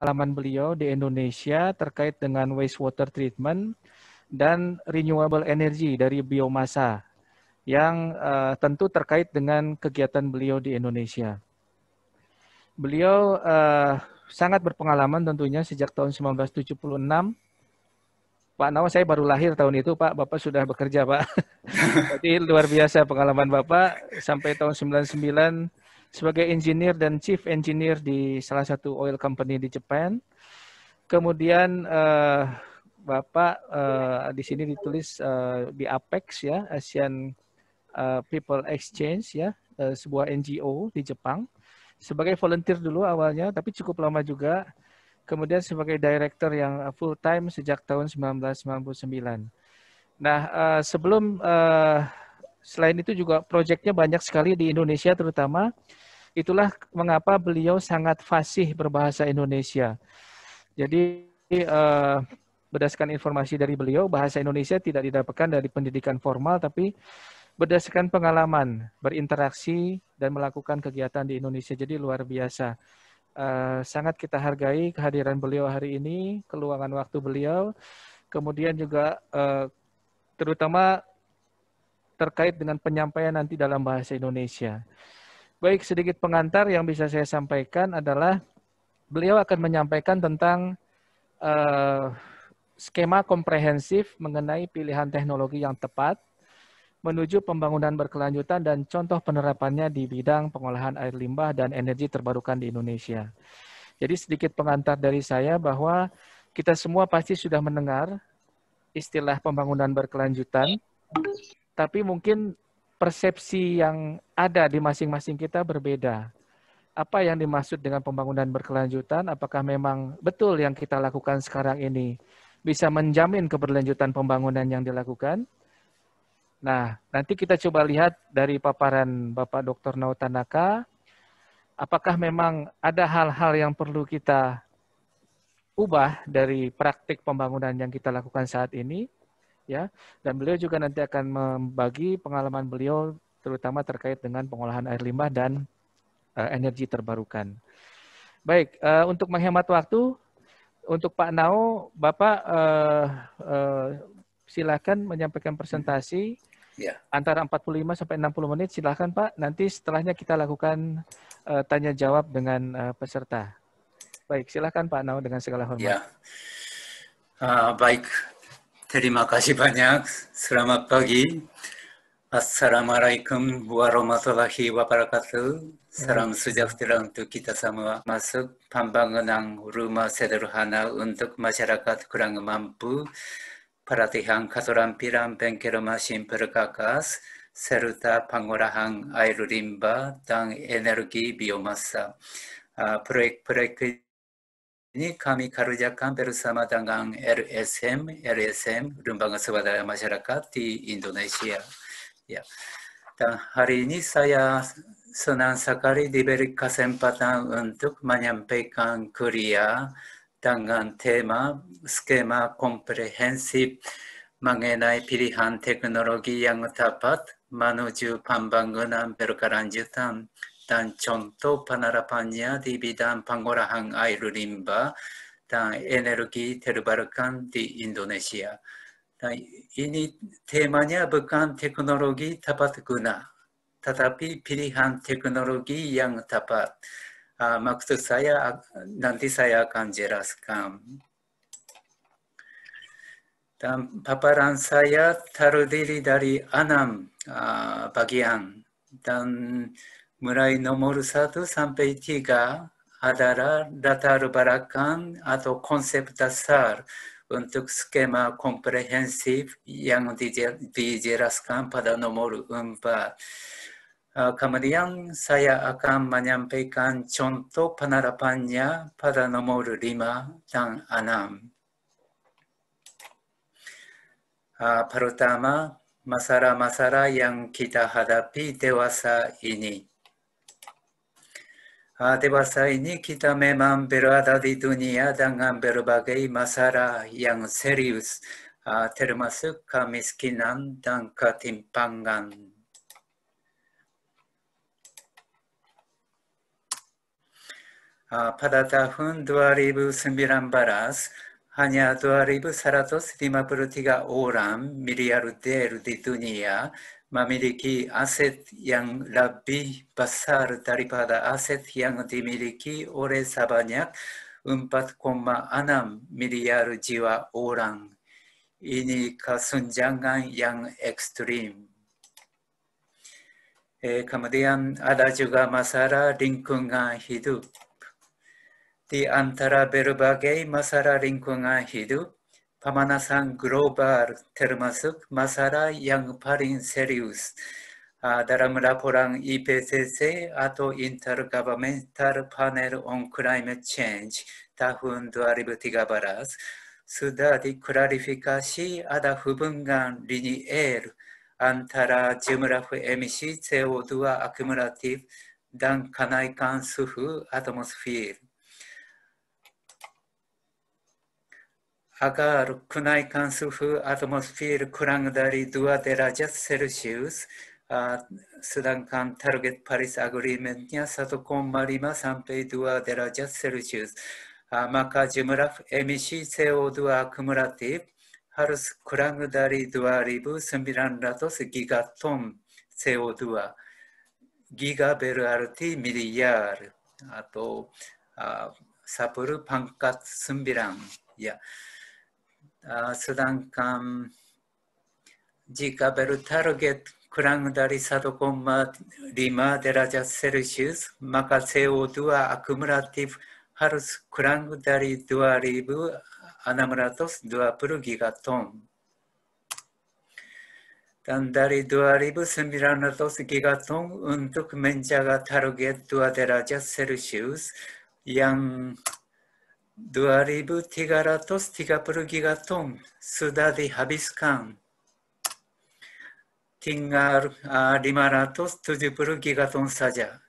pengalaman beliau di Indonesia terkait dengan wastewater treatment dan renewable energy dari biomasa yang uh, tentu terkait dengan kegiatan beliau di Indonesia. Beliau uh, sangat berpengalaman tentunya sejak tahun 1976. Pak Nawa saya baru lahir tahun itu Pak, Bapak sudah bekerja Pak. Jadi luar biasa pengalaman Bapak sampai tahun 99 sebagai engineer dan chief engineer di salah satu oil company di Jepang. Kemudian uh, Bapak uh, di sini ditulis uh, di Apex ya, Asian uh, People Exchange ya, uh, sebuah NGO di Jepang. Sebagai volunteer dulu awalnya, tapi cukup lama juga. Kemudian sebagai director yang full time sejak tahun 1999. Nah, uh, sebelum uh, selain itu juga proyeknya banyak sekali di Indonesia terutama. Itulah mengapa beliau sangat fasih berbahasa Indonesia. Jadi eh, berdasarkan informasi dari beliau, bahasa Indonesia tidak didapatkan dari pendidikan formal, tapi berdasarkan pengalaman, berinteraksi, dan melakukan kegiatan di Indonesia. Jadi luar biasa. Uh, sangat kita hargai kehadiran beliau hari ini, keluangan waktu beliau, kemudian juga uh, terutama terkait dengan penyampaian nanti dalam bahasa Indonesia. Baik, sedikit pengantar yang bisa saya sampaikan adalah beliau akan menyampaikan tentang uh, skema komprehensif mengenai pilihan teknologi yang tepat menuju pembangunan berkelanjutan dan contoh penerapannya di bidang pengolahan air limbah dan energi terbarukan di Indonesia. Jadi sedikit pengantar dari saya bahwa kita semua pasti sudah mendengar istilah pembangunan berkelanjutan tapi mungkin persepsi yang ada di masing-masing kita berbeda. Apa yang dimaksud dengan pembangunan berkelanjutan? Apakah memang betul yang kita lakukan sekarang ini bisa menjamin keberlanjutan pembangunan yang dilakukan? Nah, nanti kita coba lihat dari paparan Bapak Dr. Nautanaka, apakah memang ada hal-hal yang perlu kita ubah dari praktik pembangunan yang kita lakukan saat ini, ya. Dan beliau juga nanti akan membagi pengalaman beliau terutama terkait dengan pengolahan air limbah dan uh, energi terbarukan. Baik, uh, untuk menghemat waktu untuk Pak Nao, Bapak uh, uh, silakan menyampaikan presentasi ya. antara 45 sampai 60 menit. Silakan Pak. Nanti setelahnya kita lakukan uh, tanya jawab dengan uh, peserta. Baik, silakan Pak Nao dengan segala hormat. Ya. Uh, baik, Terima kasih banyak. Selamat pagi. Assalamualaikum warahmatullahi wabarakatuh. Salam sejahtera untuk kita semua. Masuk pembangunan rumah sederhana untuk masyarakat kurang mampu, pelatihan keterampilan bengkel mesin perkakas, serta pengolahan air limba dan energi biomasa. Uh, proyek-proyek ini kami kerjakan bersama dengan LSM, LSM Lembaga Swadaya Masyarakat di Indonesia. Ya. Dan hari ini saya senang sekali diberi kesempatan untuk menyampaikan kuliah dengan tema skema komprehensif mengenai pilihan teknologi yang tepat menuju pembangunan berkelanjutan dan contoh penerapannya di bidang pengolahan air limbah dan energi terbarukan di Indonesia. Dan ini temanya bukan teknologi tepat guna, tetapi pilihan teknologi yang tepat. Uh, maksud saya nanti saya akan jelaskan. Dan paparan saya terdiri dari enam uh, bagian dan adalah latar belakang atau konsep dasar untuk skema komprehensif yang dijelaskan pada nomor 4. Eh, kemudian saya akan menyampaikan contoh penerapannya pada nomor 5 dan 6. Eh, pertama, masalah-masalah yang kita hadapi dewasa ini. Adevasa ini kita memang berada di dunia dengan berbagai masalah yang serius, termasuk kemiskinan dan ketimpangan. Pada tahun 2019, hanya lima puluh tiga orang miliarder di dunia memiliki aset yang lebih besar daripada aset yang dimiliki oleh sebanyak 4,6 miliar jiwa orang. Ini kesenjangan yang ekstrim. Eh, kemudian ada juga masalah lingkungan hidup. Di antara berbagai masalah lingkungan hidup, Pamanasan Global, Termasuk, Masara, Yang Parin Serius, Dharamra Porang IPCC, Ato Intergovernmental Panel on Climate Change, Tahun 2013, Sudadi Clarificasi ada hubungan linear antara jumlah emisi CO2 akumulatif dan kenaikan suhu atmosfer. h ガール、クナイカンスフ、a n Sufu, Atmosphere, Kurangdari, Dua スダンカン、タルゲットパリスアグリーメントやサトコンマリマサンペイドゥアデラジャス、セルシュスマカジムラフエミシー、セオドゥアクムラティブハルスクラグダリドゥアリブスミランラトスギガトンセオドゥアギガベルアルティミリヤールあとサプルパンカツスンビランや、yeah. 수단감지가베르타르겟그랑다리사도콤마리마데라자세르시우스마카세오두아아쿠무라티브하루스그랑다리두아리브아나무라토스두아프루기가톤단다리두아리브스미라나토스기가톤운뚝멘자가타르겟두아데라자세르시우스양 Ah, dua ribu tiga tiga ratus puluh gigaton sudah dihabiskan. Tinggal tujuh puluh gigaton saja.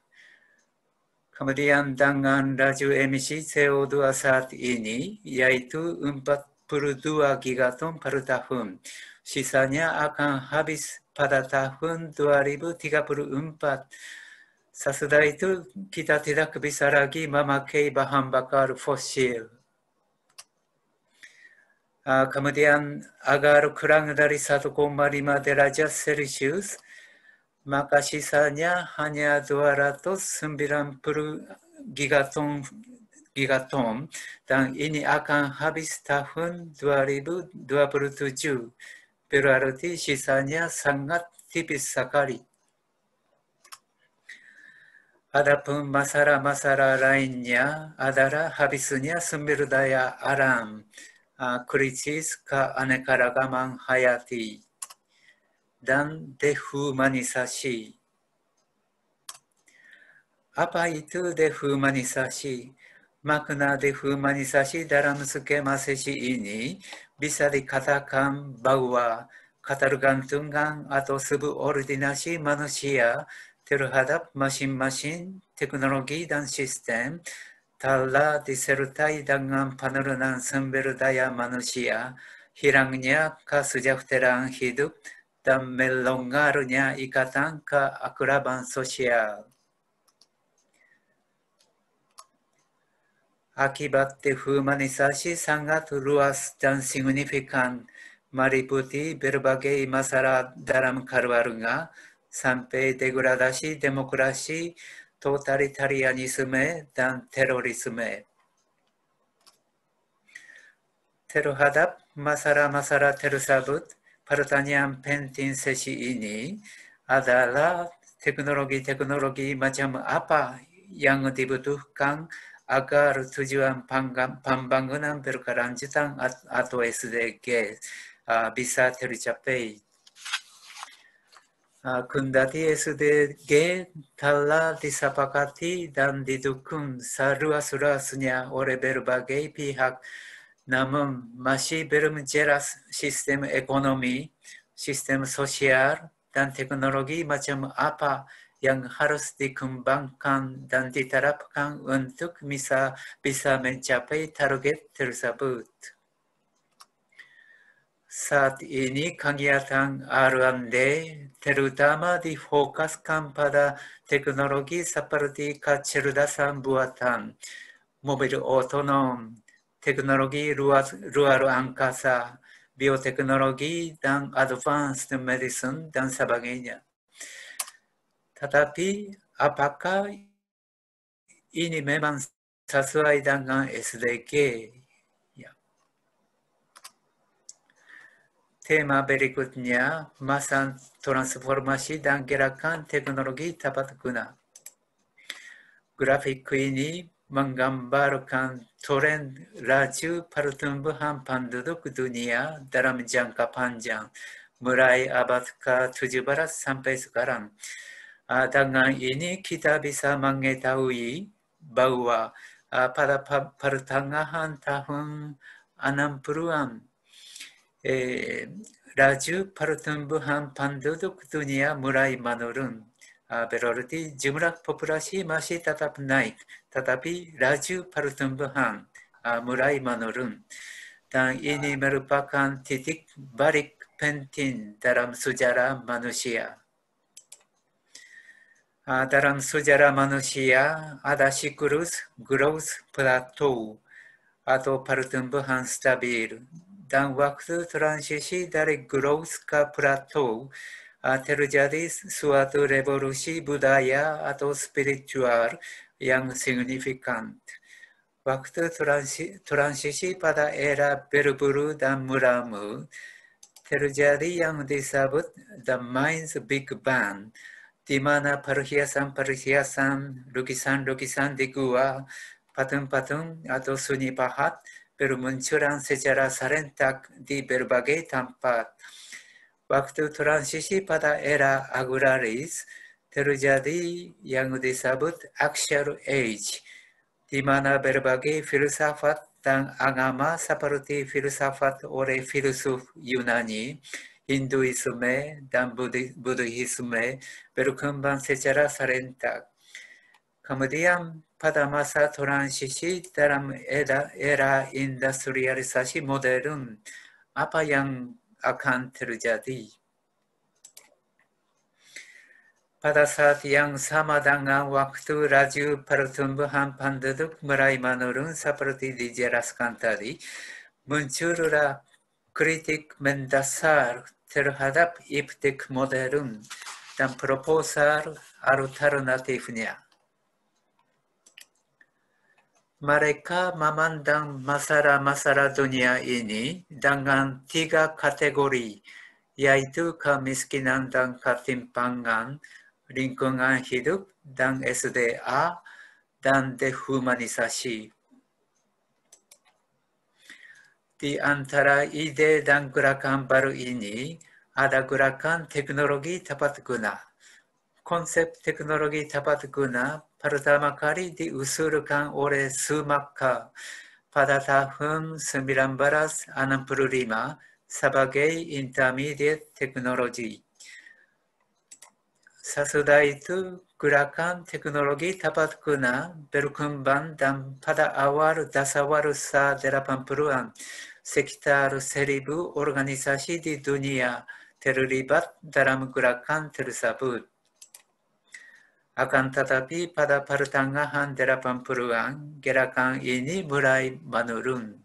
Kemudian dengan laju emisi CO2 saat ini yaitu empat puluh dua gigaton per tahun. Sisanya akan habis pada tahun 2034 Sesudah itu kita tidak bisa lagi memakai bahan bakar fosil. Ah, kemudian agar kurang dari 1,5 derajat Celsius, maka sisanya hanya 290 gigaton gigaton dan ini akan habis tahun 2027. Berarti sisanya sangat tipis sekali. アダプンマサラマサララインニャ、アダラハビスニャスミルダヤアラン、クリチスカアネカラガマンハヤティ、ダンデフーマニサシ、アパイトゥデフーマニサシ、マクナデフーマニサシダラムスケマセシイニ、ビサリカタカンバウア、カタルガントゥンガン、アトスブオルディナシマヌシア、terhadap mesin-mesin, teknologi dan sistem, telah disertai dengan penurunan sumber daya manusia, hilangnya kesejahteraan hidup, dan melonggarnya ikatan keakraban sosial. Akibat dehumanisasi sangat luas dan signifikan meliputi berbagai masalah dalam keluarga, 三平デグラダシー、デモクラシー、トータリタリアニスメ、ダンテロリスメ。テルハダ、マサラマサラテルサブ、パルタニアンペンティンセシイニ、アダラ、テクノロギー、テクノロギー、マチャムアパ、ヤングディブトゥフカン、アガール、トゥジュアン、パンガン、パンバングナンベルカランジタン、アトエスデゲー、ビサテルチャペイ、Kundati es de ge Tala disapakati dan didukun sarua surasnya oleh berbagai pihak. Namun masih belum jelas sistem ekonomi, sistem sosial, dan teknologi macam apa yang harus dikembangkan dan diterapkan untuk bisa, bisa mencapai target tersebut. Sat ini kegiatan R&D terutama difokuskan pada teknologi seperti kecerdasan buatan, mobil otonom, teknologi luar, a n g k a s a bioteknologi dan advanced medicine dan sebagainya. Tetapi apakah ini memang sesuai dengan SDK Tema berikutnya, masa transformasi dan gerakan teknologi tapat guna. Grafik ini menggambarkan tren laju pertumbuhan penduduk dunia dalam jangka panjang mulai abad ke-17 sampai sekarang. Ah, dengan ini kita bisa mengetahui bahwa ah, pada pertengahan tahun 60-an 라주파르탄부한판도도쿠두니아무라이마노룬베로르티주무락포프라시마시타탑나이타타피라주파르탄부한무라이마노룬당이니메르파칸티틱바릭펜틴다람수자라마누시아다람수자라마누시아아다시쿠루스그로스플라토우아토파르탄부한스타빌 dan waktu transisi dari growth ke plateau, terjadi suatu revolusi budaya atau spiritual yang signifikan. Waktu transisi, transisi pada era Berburu dan Muramu, terjadi yang disebut The Mind's Big Bang, di mana perhiasan-perhiasan, lukisan-lukisan di gua, patung-patung atau sunyi pahat bermunculan secara serentak di berbagai tempat. Waktu transisi pada era agraris terjadi yang disebut actual age, di mana berbagai filsafat dan agama seperti filsafat oleh filsuf Yunani, Hinduisme dan Buddhisme berkembang secara serentak. Kemudian padamasa transisi dalam era, era industrialisasi modern apa yang akan terjadi? Pada saat yang sama dengan waktu radio pertumbuhan penduduk mulai menurun seperti dijelaskan tadi, muncullah kritik mendasar terhadap iptik modern dan proposal alternatifnya. mereka memandang masalah-masalah dunia ini dengan tiga kategori, yaitu kemiskinan dan ketimpangan, lingkungan hidup, dan SDA, dan dehumanisasi. Di antara ide dan gerakan baru ini, ada gerakan teknologi tepat guna. Konsep teknologi tepat guna pertama kali diusulkan oleh Sumaka pada tahun 1965 sebagai intermediate teknologi. Sesudah itu, gerakan teknologi dapat guna berkembang dan pada awal dasar usaha 80-an, sekitar 1000 organisasi di dunia terlibat dalam gerakan tersebut. Akan tetapi pada pertengahan 80-an, gerakan ini mulai menurun.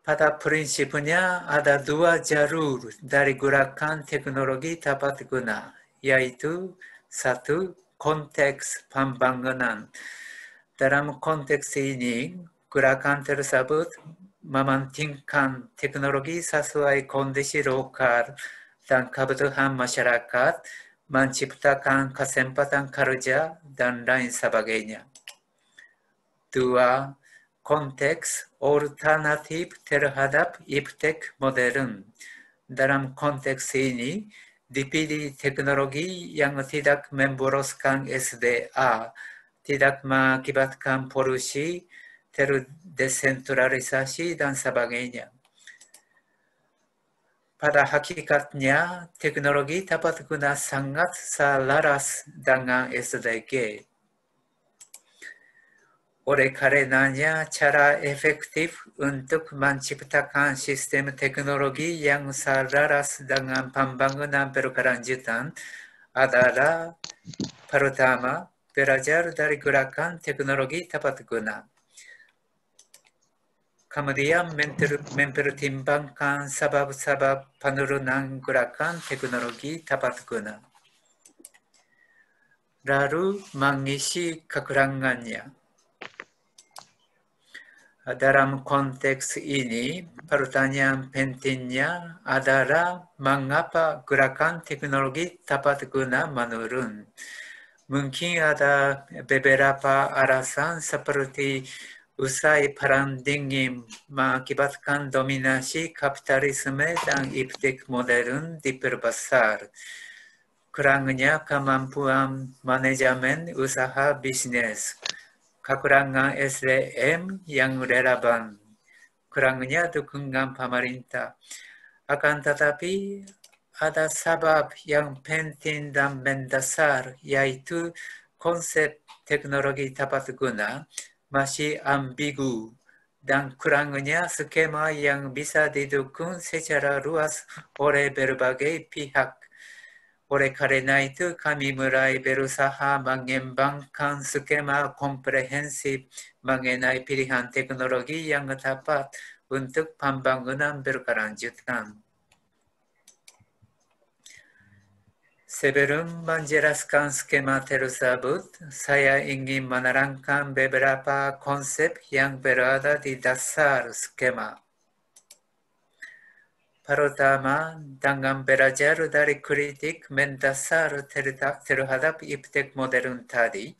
Pada prinsipnya ada dua jalur dari gerakan teknologi tepat guna, yaitu satu konteks pembangunan. Dalam konteks ini, gerakan tersebut memantingkan teknologi sesuai kondisi lokal dan kebutuhan masyarakat, menciptakan kesempatan kerja, dan lain sebagainya. Dua, konteks alternatif terhadap iptek modern. Dalam konteks ini, DPD teknologi yang tidak memboroskan SDA, tidak mengakibatkan polusi, terdesentralisasi, dan sebagainya. Pada hakikatnya, teknologi dapat guna sangat selaras dengan SDG. Oleh karenanya, cara efektif untuk menciptakan sistem teknologi yang selaras dengan pembangunan berkelanjutan adalah pertama, belajar dari gerakan teknologi dapat guna kemudian mempertimbangkan sabab sebab penurunan gerakan teknologi tapat guna. Lalu mengisi kekurangannya. Dalam konteks ini, pertanyaan pentingnya adalah mengapa gerakan teknologi tapat guna menurun. Mungkin ada beberapa alasan seperti usai perang dingin mengakibatkan dominasi kapitalisme dan iptik modern diperbesar. Kurangnya kemampuan manajemen usaha bisnis, kekurangan SDM yang relevan, kurangnya dukungan pemerintah. Akan tetapi, ada sebab yang penting dan mendasar, yaitu konsep teknologi tepat guna, masih ambigu dan kurangnya skema yang bisa didukung secara luas oleh berbagai pihak. Oleh karena itu, kami mulai berusaha mengembangkan skema komprehensif mengenai pilihan teknologi yang tepat untuk pembangunan berkelanjutan. Sebelum menjelaskan skema tersebut, saya ingin menerangkan beberapa konsep yang berada di dasar skema. Pertama, dengan belajar dari kritik mendasar terhadap iptek modern tadi,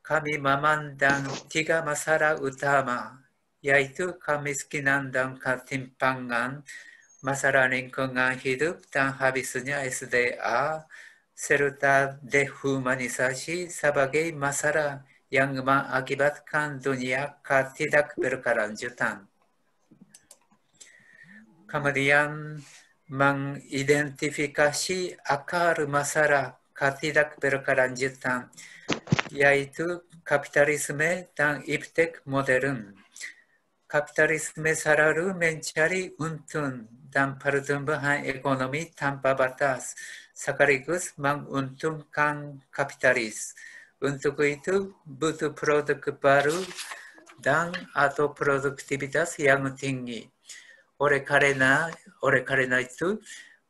kami memandang tiga masalah utama, yaitu kami kemiskinan dan ketimpangan, Masalah lingkungan hidup dan habisnya SDA serta dehumanisasi sebagai masalah yang mengakibatkan dunia tidak berkelanjutan. Kemudian mengidentifikasi akar masalah ketidak berkelanjutan, yaitu kapitalisme dan iptek modern. Kapitalisme selalu mencari untung dan pertumbuhan ekonomi tanpa batas sekaligus menguntungkan kapitalis. Untuk itu butuh produk baru dan atau produktivitas yang tinggi. Oleh karena, oleh karena itu,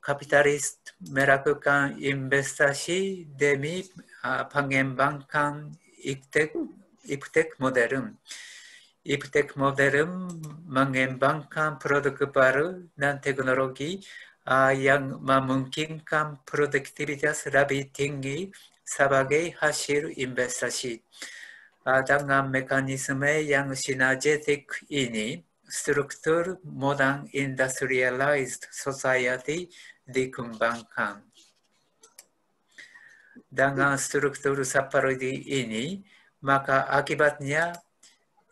kapitalis melakukan investasi demi uh, pengembangan iptek, iptek modern. iptek modern mengembangkan produk baru dan teknologi uh, yang memungkinkan produktivitas lebih tinggi sebagai hasil investasi. Uh, dengan mekanisme yang sinergetik ini, struktur modern industrialized society dikembangkan. Dengan struktur seperti ini, maka akibatnya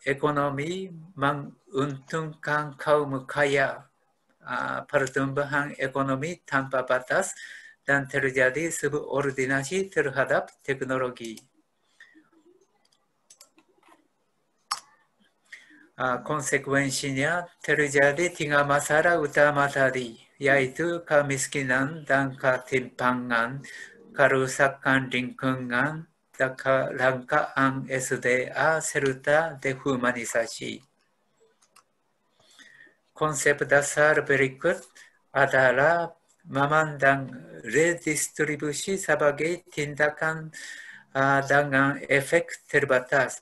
ekonomi menguntungkan kaum kaya uh, pertumbuhan ekonomi tanpa batas dan terjadi subordinasi terhadap teknologi. Uh, konsekuensinya terjadi tiga masalah utama tadi, yaitu kemiskinan dan ketimpangan, kerusakan lingkungan, Tlacalancaán es de a celda de humanisasi. Konsep dasar berikut adalah memandang redistribusi sebagai tindakan uh, dengan efek terbatas.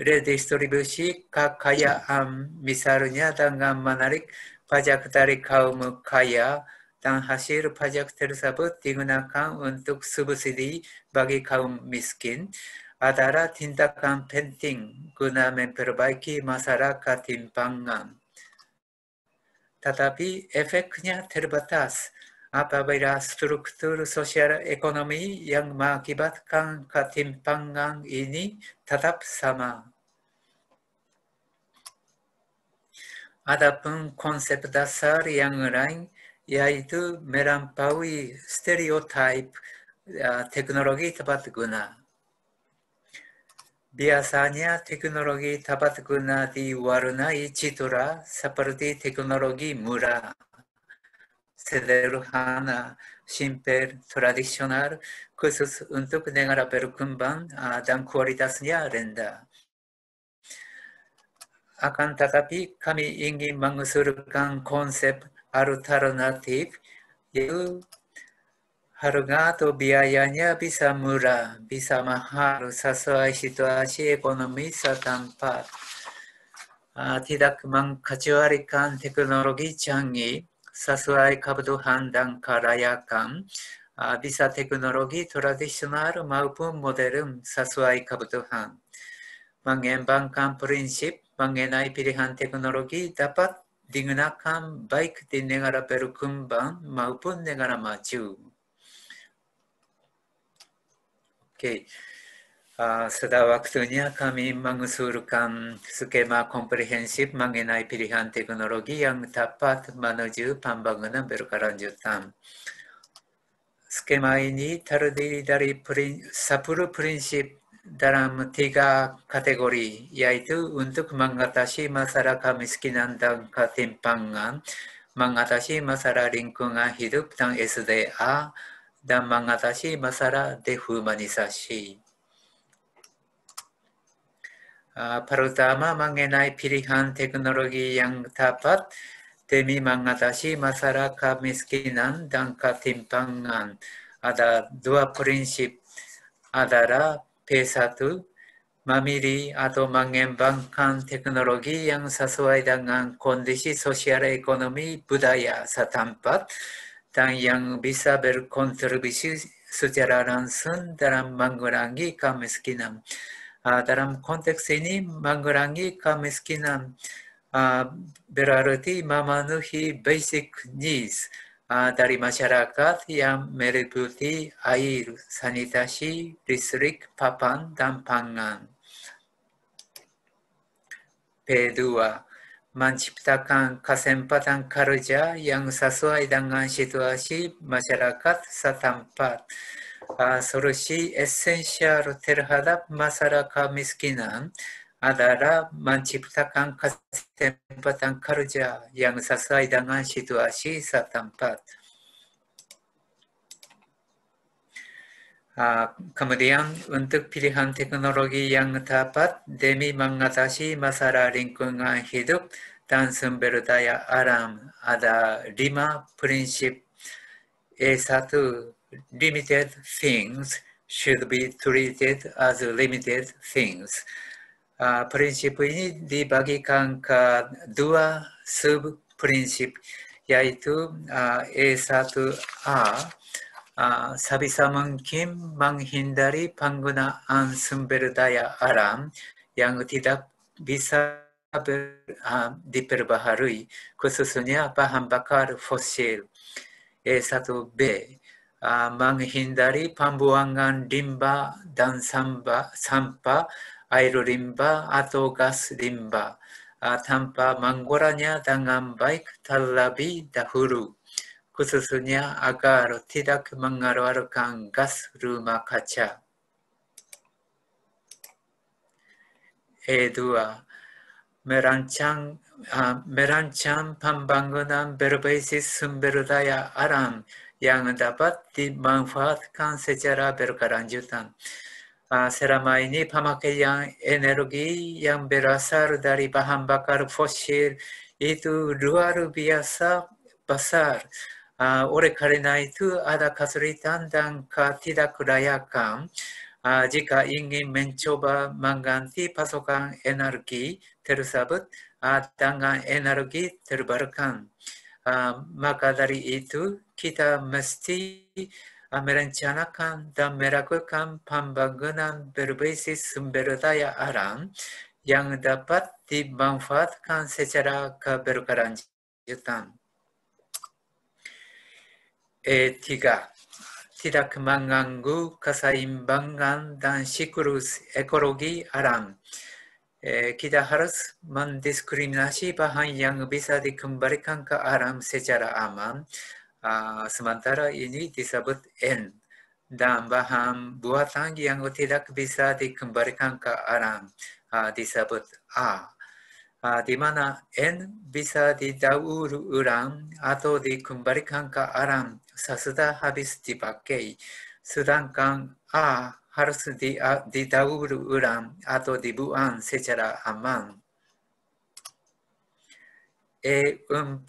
Redistribusi kekayaan misalnya dengan menarik pajak dari kaum kaya dan hasil pajak tersebut digunakan untuk subsidi bagi kaum miskin adalah tindakan penting guna memperbaiki masyarakat timpangan. Tetapi efeknya terbatas apabila struktur sosial ekonomi yang mengakibatkan ketimpangan ini tetap sama. Adapun konsep dasar yang lain yaitu melampaui stereotip u teknologi tepat guna. Biasanya teknologi tepat guna diwarnai citra seperti teknologi murah, sederhana, simpel, tradisional, khusus untuk negara berkembang dan kualitasnya rendah. Akan tetapi kami ingin mengusulkan konsep alternatif itu harga atau biayanya bisa murah, bisa mahal sesuai situasi ekonomi setempat. Uh, tidak mengkecualikan teknologi canggih sesuai kebutuhan dan kelayakan, uh, bisa teknologi tradisional maupun modern sesuai kebutuhan. Mengembangkan prinsip mengenai pilihan teknologi dapat digunakan baik di negara b e r u k e m b a n maupun negara maju. Oke, a y sudah waktunya kami mengusulkan skema komprehensif mengenai pilihan teknologi yang tepat menuju pembangunan berkelanjutan. Skema ini terdiri dari prin, 10 prinsip dalam tiga kategori yaitu untuk mengatasi masalah kemiskinan dan ketimpangan, mengatasi masalah lingkungan hidup dan SDA, dan mengatasi masalah dehumanisasi. pertama mengenai pilihan teknologi yang tepat demi mengatasi masalah kemiskinan dan ketimpangan. Ada dua prinsip adalah P1 Mamili atau mengembangkan teknologi yang sesuai dengan kondisi sosial ekonomi budaya setempat dan yang bisa berkontribusi secara langsung dalam mengurangi kemiskinan. Uh, dalam konteks ini mengurangi kemiskinan uh, berarti memenuhi basic needs Ah, dari masyarakat yang meliputi air, sanitasi, listrik, papan, dan pangan. P2. Menciptakan kesempatan kerja yang sesuai dengan situasi masyarakat setempat. Uh, solusi esensial terhadap masyarakat miskinan adalah menciptakan kesempatan kerja yang sesuai dengan situasi setempat. Uh, ah, kemudian untuk pilihan teknologi yang tepat demi mengatasi masalah lingkungan hidup dan sumber daya alam ada lima prinsip A1 limited things should be treated as limited things. Ah, prinsip ini dibagikan ke dua sub-prinsip, yaitu uh, a 1 a uh, sabisa mungkin menghindari penggunaan sumber daya alam yang tidak bisa ber, uh, diperbaharui, khususnya bahan bakar fosil. E a 1 b uh, menghindari pembuangan limbah dan sampah air limba atau gas limba tanpa mengurangi dengan baik terlebih dahulu, khususnya agar tidak mengeluarkan gas rumah kaca. E2. Merancang, uh, merancang pembangunan berbasis sumber daya alam yang dapat dimanfaatkan secara berkelanjutan. Ah, selama ini yang energi yang berasal dari bahan bakar fosil itu luar biasa besar. Uh, oleh karena itu ada kesulitan dan ketidaklayakan uh, ah, jika ingin mencoba mengganti pasokan energi tersebut uh, dengan energi terbarukan. Uh, maka dari itu kita mesti uh, merencanakan dan merakukan pembangunan berbasis sumber daya alam yang dapat dimanfaatkan secara keberkelanjutan. E, tiga, tidak mengganggu keseimbangan dan siklus ekologi alam. E, kita harus mendiskriminasi bahan yang bisa dikembalikan ke alam secara aman uh, sementara ini disebut N dan bahan buatan yang tidak bisa dikembalikan ke alam uh, ah, disebut A. Uh, di mana N bisa didaur ulang atau dikembalikan ke alam sesudah habis dipakai, sedangkan A harus di, uh, didaur ulang atau dibuang secara aman. E4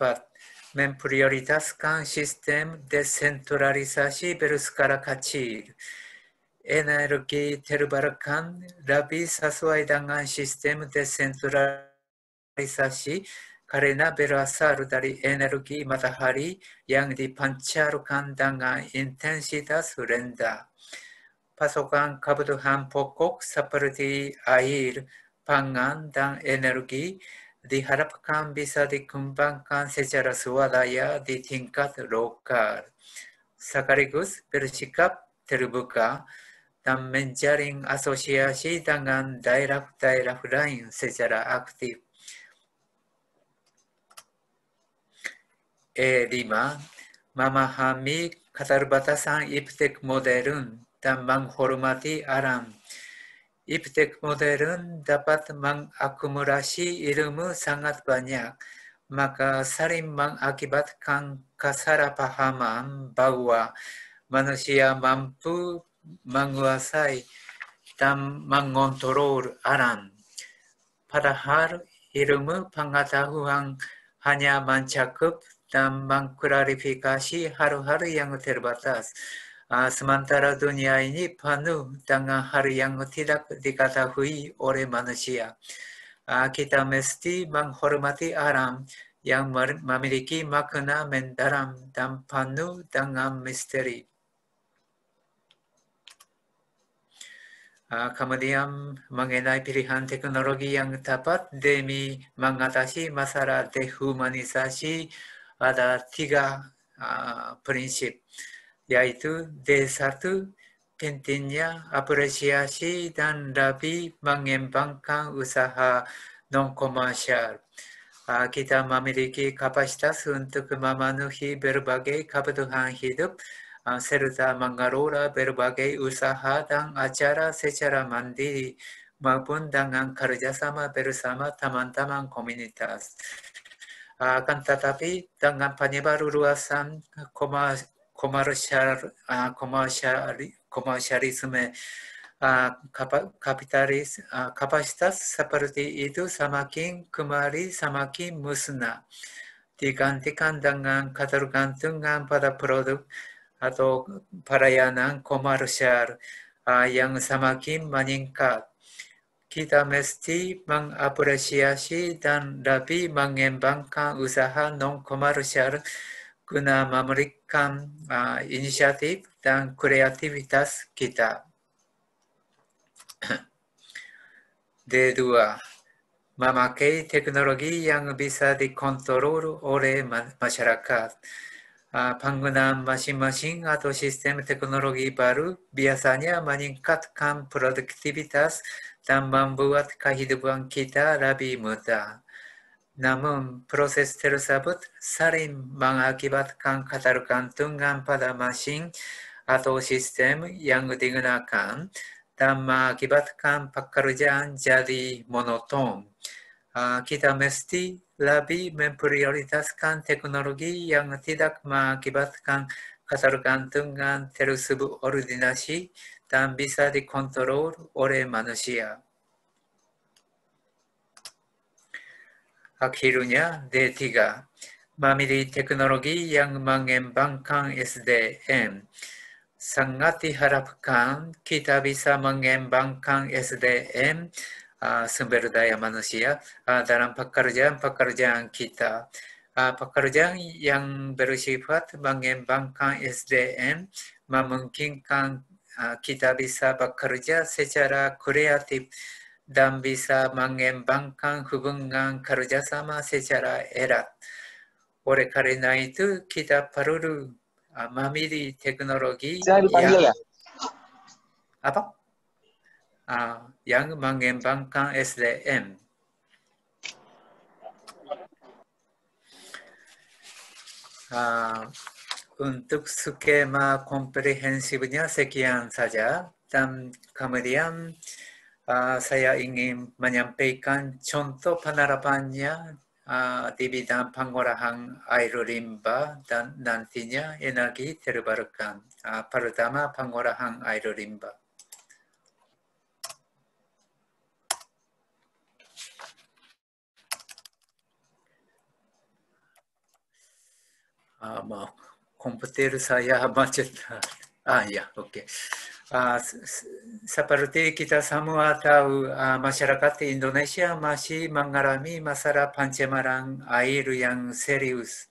men p r i o r i t a s k a n sistem d e s c e n t r a l i z a s i b e r u s k a r a katil. Energi terbalkan r a b i s a s u a i d e n g a n sistem d e s c e n t r a l i z a s i karena berasal dari energi matahari yang dipancarkan dengan intensitas rendah. Pasokan kebutuhan pokok seperti air, pangan, dan energi diharapkan bisa dikembangkan secara swadaya di tingkat lokal, sekaligus bersikap terbuka dan menjalin asosiasi dengan daerah-daerah lain secara aktif. E5. Memahami keterbatasan iptek modern dan menghormati alam Iptek modern dapat mengakumulasi ilmu sangat banyak, maka saling mengakibatkan kesalahpahaman bahwa manusia mampu menguasai dan mengontrol alam. Padahal ilmu pengetahuan hanya mencakup dan mengklarifikasi hal-hal yang terbatas sementara dunia ini penuh dengan hal yang tidak diketahui oleh manusia. Kita mesti menghormati alam yang memiliki makna mendalam dan penuh dengan misteri. Kemudian mengenai pilihan teknologi yang tepat demi mengatasi masalah dehumanisasi ada tiga prinsip yaitu D1 pentingnya apresiasi dan lebih mengembangkan usaha non-komersial. Ah, kita memiliki kapasitas untuk memenuhi berbagai kebutuhan hidup ah, serta mengelola berbagai usaha dan acara secara mandiri maupun dengan kerjasama bersama teman-teman komunitas. Ah, akan tetapi dengan penyebar luasan komersial, uh, komersial, komersialisme uh, kapitalis, uh, kapasitas seperti itu semakin kemari semakin musnah. Digantikan dengan ketergantungan pada produk atau pelayanan komersial uh, yang semakin meningkat. Kita mesti mengapresiasi dan lebih mengembangkan usaha non-komersial guna memberikan uh, inisiatif dan kreativitas kita. D2. Memakai teknologi yang bisa dikontrol oleh masyarakat. Uh, penggunaan mesin-mesin atau sistem teknologi baru biasanya meningkatkan produktivitas dan membuat kehidupan kita lebih mudah. Namun proses tersebut saling mengakibatkan ketergantungan tungan pada mesin atau sistem yang digunakan dan mengakibatkan pekerjaan jadi monoton. Kita mesti lebih memprioritaskan teknologi yang tidak mengakibatkan ketergantungan tersubordinasi dan bisa dikontrol oleh manusia. akhirnya D3 teknologi yang mengembangkan SDM. Sangat diharapkan kita bisa mengembangkan SDM uh, ah, sumber daya manusia uh, dalam pekerjaan-pekerjaan kita. Uh, pekerjaan yang bersifat mengembangkan SDM memungkinkan uh, kita bisa bekerja secara kreatif dan bisa mengembangkan hubungan kerjasama secara erat. Oleh karena itu, kita perlu uh, memilih teknologi yang, ya? apa? Uh, yang mengembangkan SDM. Uh, untuk skema komprehensifnya sekian saja dan kemudian uh, saya ingin menyampaikan contoh penerapannya uh, di bidang pengolahan air limba dan nantinya energi terbarukan, uh, ah, pertama, pengolahan air limba. Uh, komputer saya macet. ah ya, oke. Okay. Ah, seperti kita semua tahu uh, masyarakat Indonesia masih mengalami masalah pencemaran air yang serius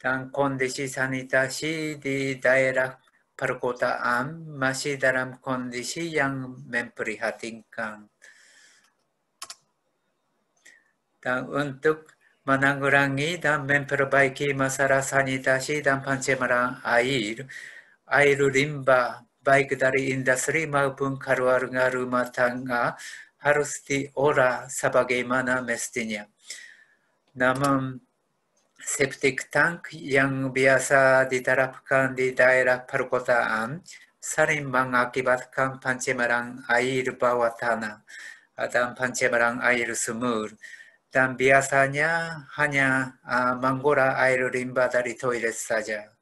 dan kondisi sanitasi di daerah perkotaan masih dalam kondisi yang memprihatinkan. Dan untuk menanggulangi dan memperbaiki masalah sanitasi dan pencemaran air, air limba baik dari industri maupun keluarga rumah tangga harus diolah sebagaimana mestinya. Namun, septic tank yang biasa diterapkan di daerah perkotaan sering mengakibatkan pancemaran air bawah tanah dan pancemaran air sumur. Dan biasanya hanya uh, menggora air limba dari toilet saja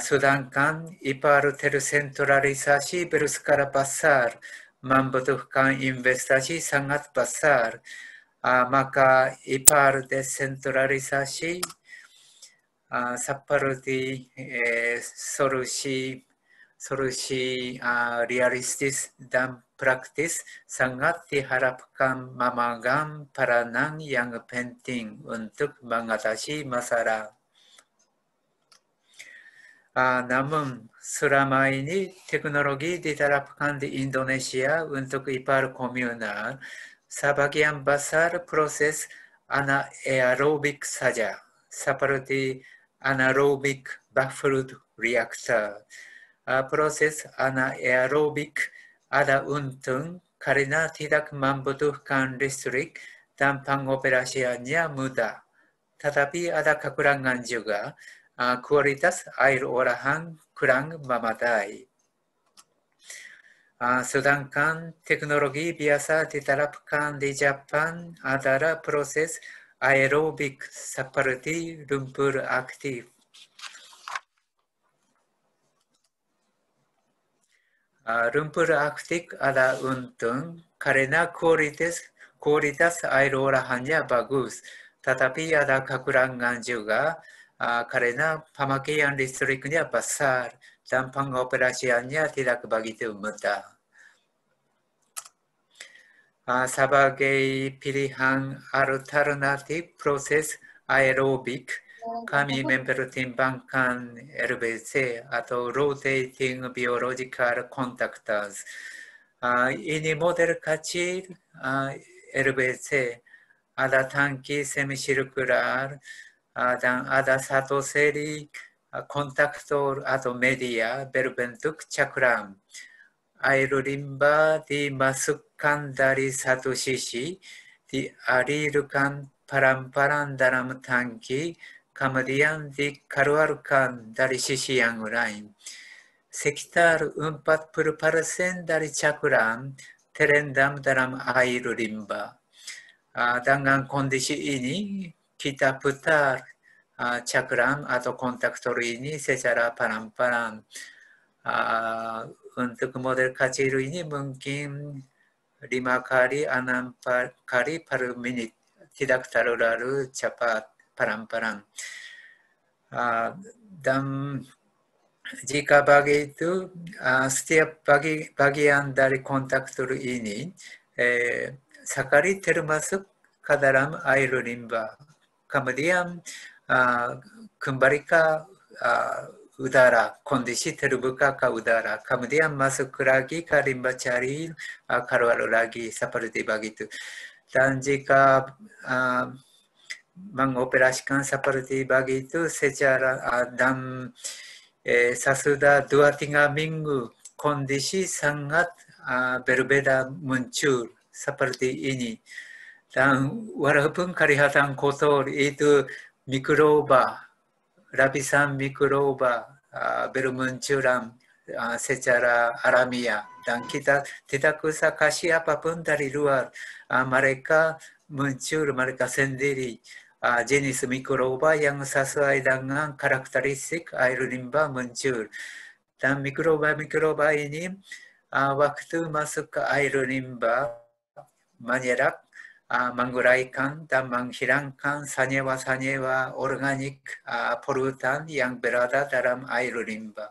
sedangkan ipar y para centralizasi Beruscara pasar, investasi sangat besar, maka ipar desentralisasi uh, seperti solusi solusi realistis dan praktis sangat diharapkan memegang peranan yang penting untuk mengatasi masalah namun selama ini teknologi diterapkan di Indonesia untuk ipar komunal, sebagian besar proses anaerobik saja, seperti anaerobik baffled reactor. proses anaerobik ada untung karena tidak membutuhkan listrik dan pengoperasiannya mudah. Tetapi ada kekurangan juga, cualitas air orahan kurang mamadai. Sedangkan teknologi biasa diterapkan di Jepang adalah proses aerobik seperti lumpur aktif. Lumpur aktif ada untung karena kualitas kualitas air olahannya bagus, tetapi ada kekurangan juga. karena pemakaian listriknya besar dan pengoperasiannya tidak begitu mudah. Sebagai pilihan alternatif proses aerobik, kami mempertimbangkan LBC atau Rotating Biological Contactors. Ini model kecil LBC, ada tangki semisirukular, dan ada Sato Seri, contactor ad media verbentuk chakram. Airulimba di maskandari satoshishi di arirukan paramparandaram tanki kamadiyan di karuarukan dari shishiyan urain. Sekitar 40% dari chakram terendam dalam air limba. Uh, dengan kondisi ini, Pita Putar, uh, Cakram atau kontak tori ini secara pelan-pelan. Uh, untuk model kecil ini mungkin lima kali, enam kali per menit. Tidak terlalu cepat, pelan-pelan. Uh, dan jika bagi itu uh, setiap bagi, bagian dari kontaktor ini eh, sakari termasuk ke dalam air limba kemudian uh, kembali ke uh, udara, kondisi terbuka ke udara. Kemudian masuk lagi ke limba cari uh, keluar lagi seperti begitu. Dan jika uh, mengoperasikan seperti begitu secara uh, dan eh, sesudah dua tiga minggu kondisi sangat uh, berbeda muncul seperti ini dan walaupun kelihatan kotor itu mikroba, lapisan mikroba uh, bermunculan secara alamiah dan kita tidak usah kasih apapun dari luar, mereka muncul mereka sendiri jenis mikroba yang sesuai dengan karakteristik air limba muncul dan mikroba-mikroba ini waktu masuk ke air limba menyerap uh, menguraikan dan menghilangkan senyawa-senyawa organik polutan yang berada dalam air limba.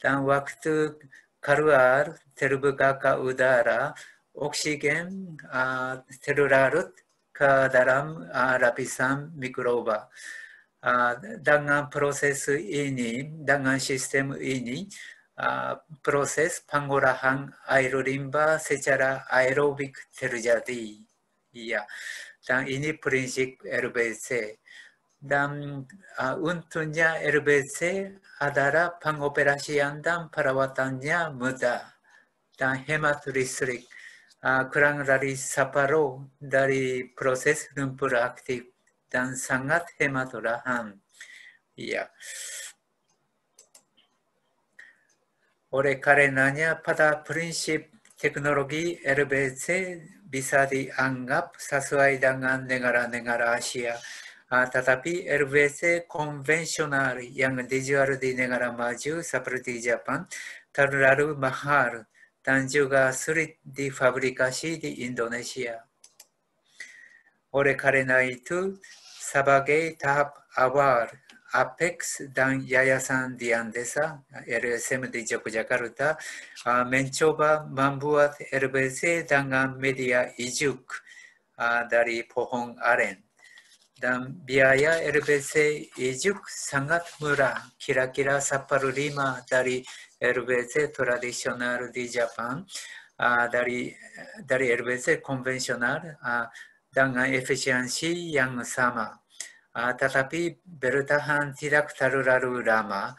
Dan waktu keluar terbuka udara, oksigen uh, terlarut ke dalam uh, lapisan mikroba. Uh, dengan proses ini, dengan sistem ini, proses pengolahan air limba secara aerobik terjadi iya dan ini prinsip RBC. dan uh, untungnya RBC adalah pengoperasian dan perawatannya mudah dan hemat listrik uh, kurang dari separuh dari proses lumpur aktif dan sangat hemat lahan. Iya. Oleh karenanya pada prinsip teknologi RBC Visadi Angap, Sasuaidangan Negara Negara Asia, uh, tetapi RBC konvensional yang dijual di negara maju seperti Jepang terlalu mahal dan juga sulit difabrikasi di Indonesia. Oleh karena itu, sebagai tahap awal APEX dan Yayasan Diandesa, LSM di Yogyakarta, mencoba membuat LBC dengan media ijuk dari pohon aren. Dan biaya LBC ijuk sangat murah, kira-kira 45 dari LBC tradisional di Jepang, dari, dari LBC konvensional dengan efisiensi yang sama. Uh, tetapi bertahan tidak terlalu lama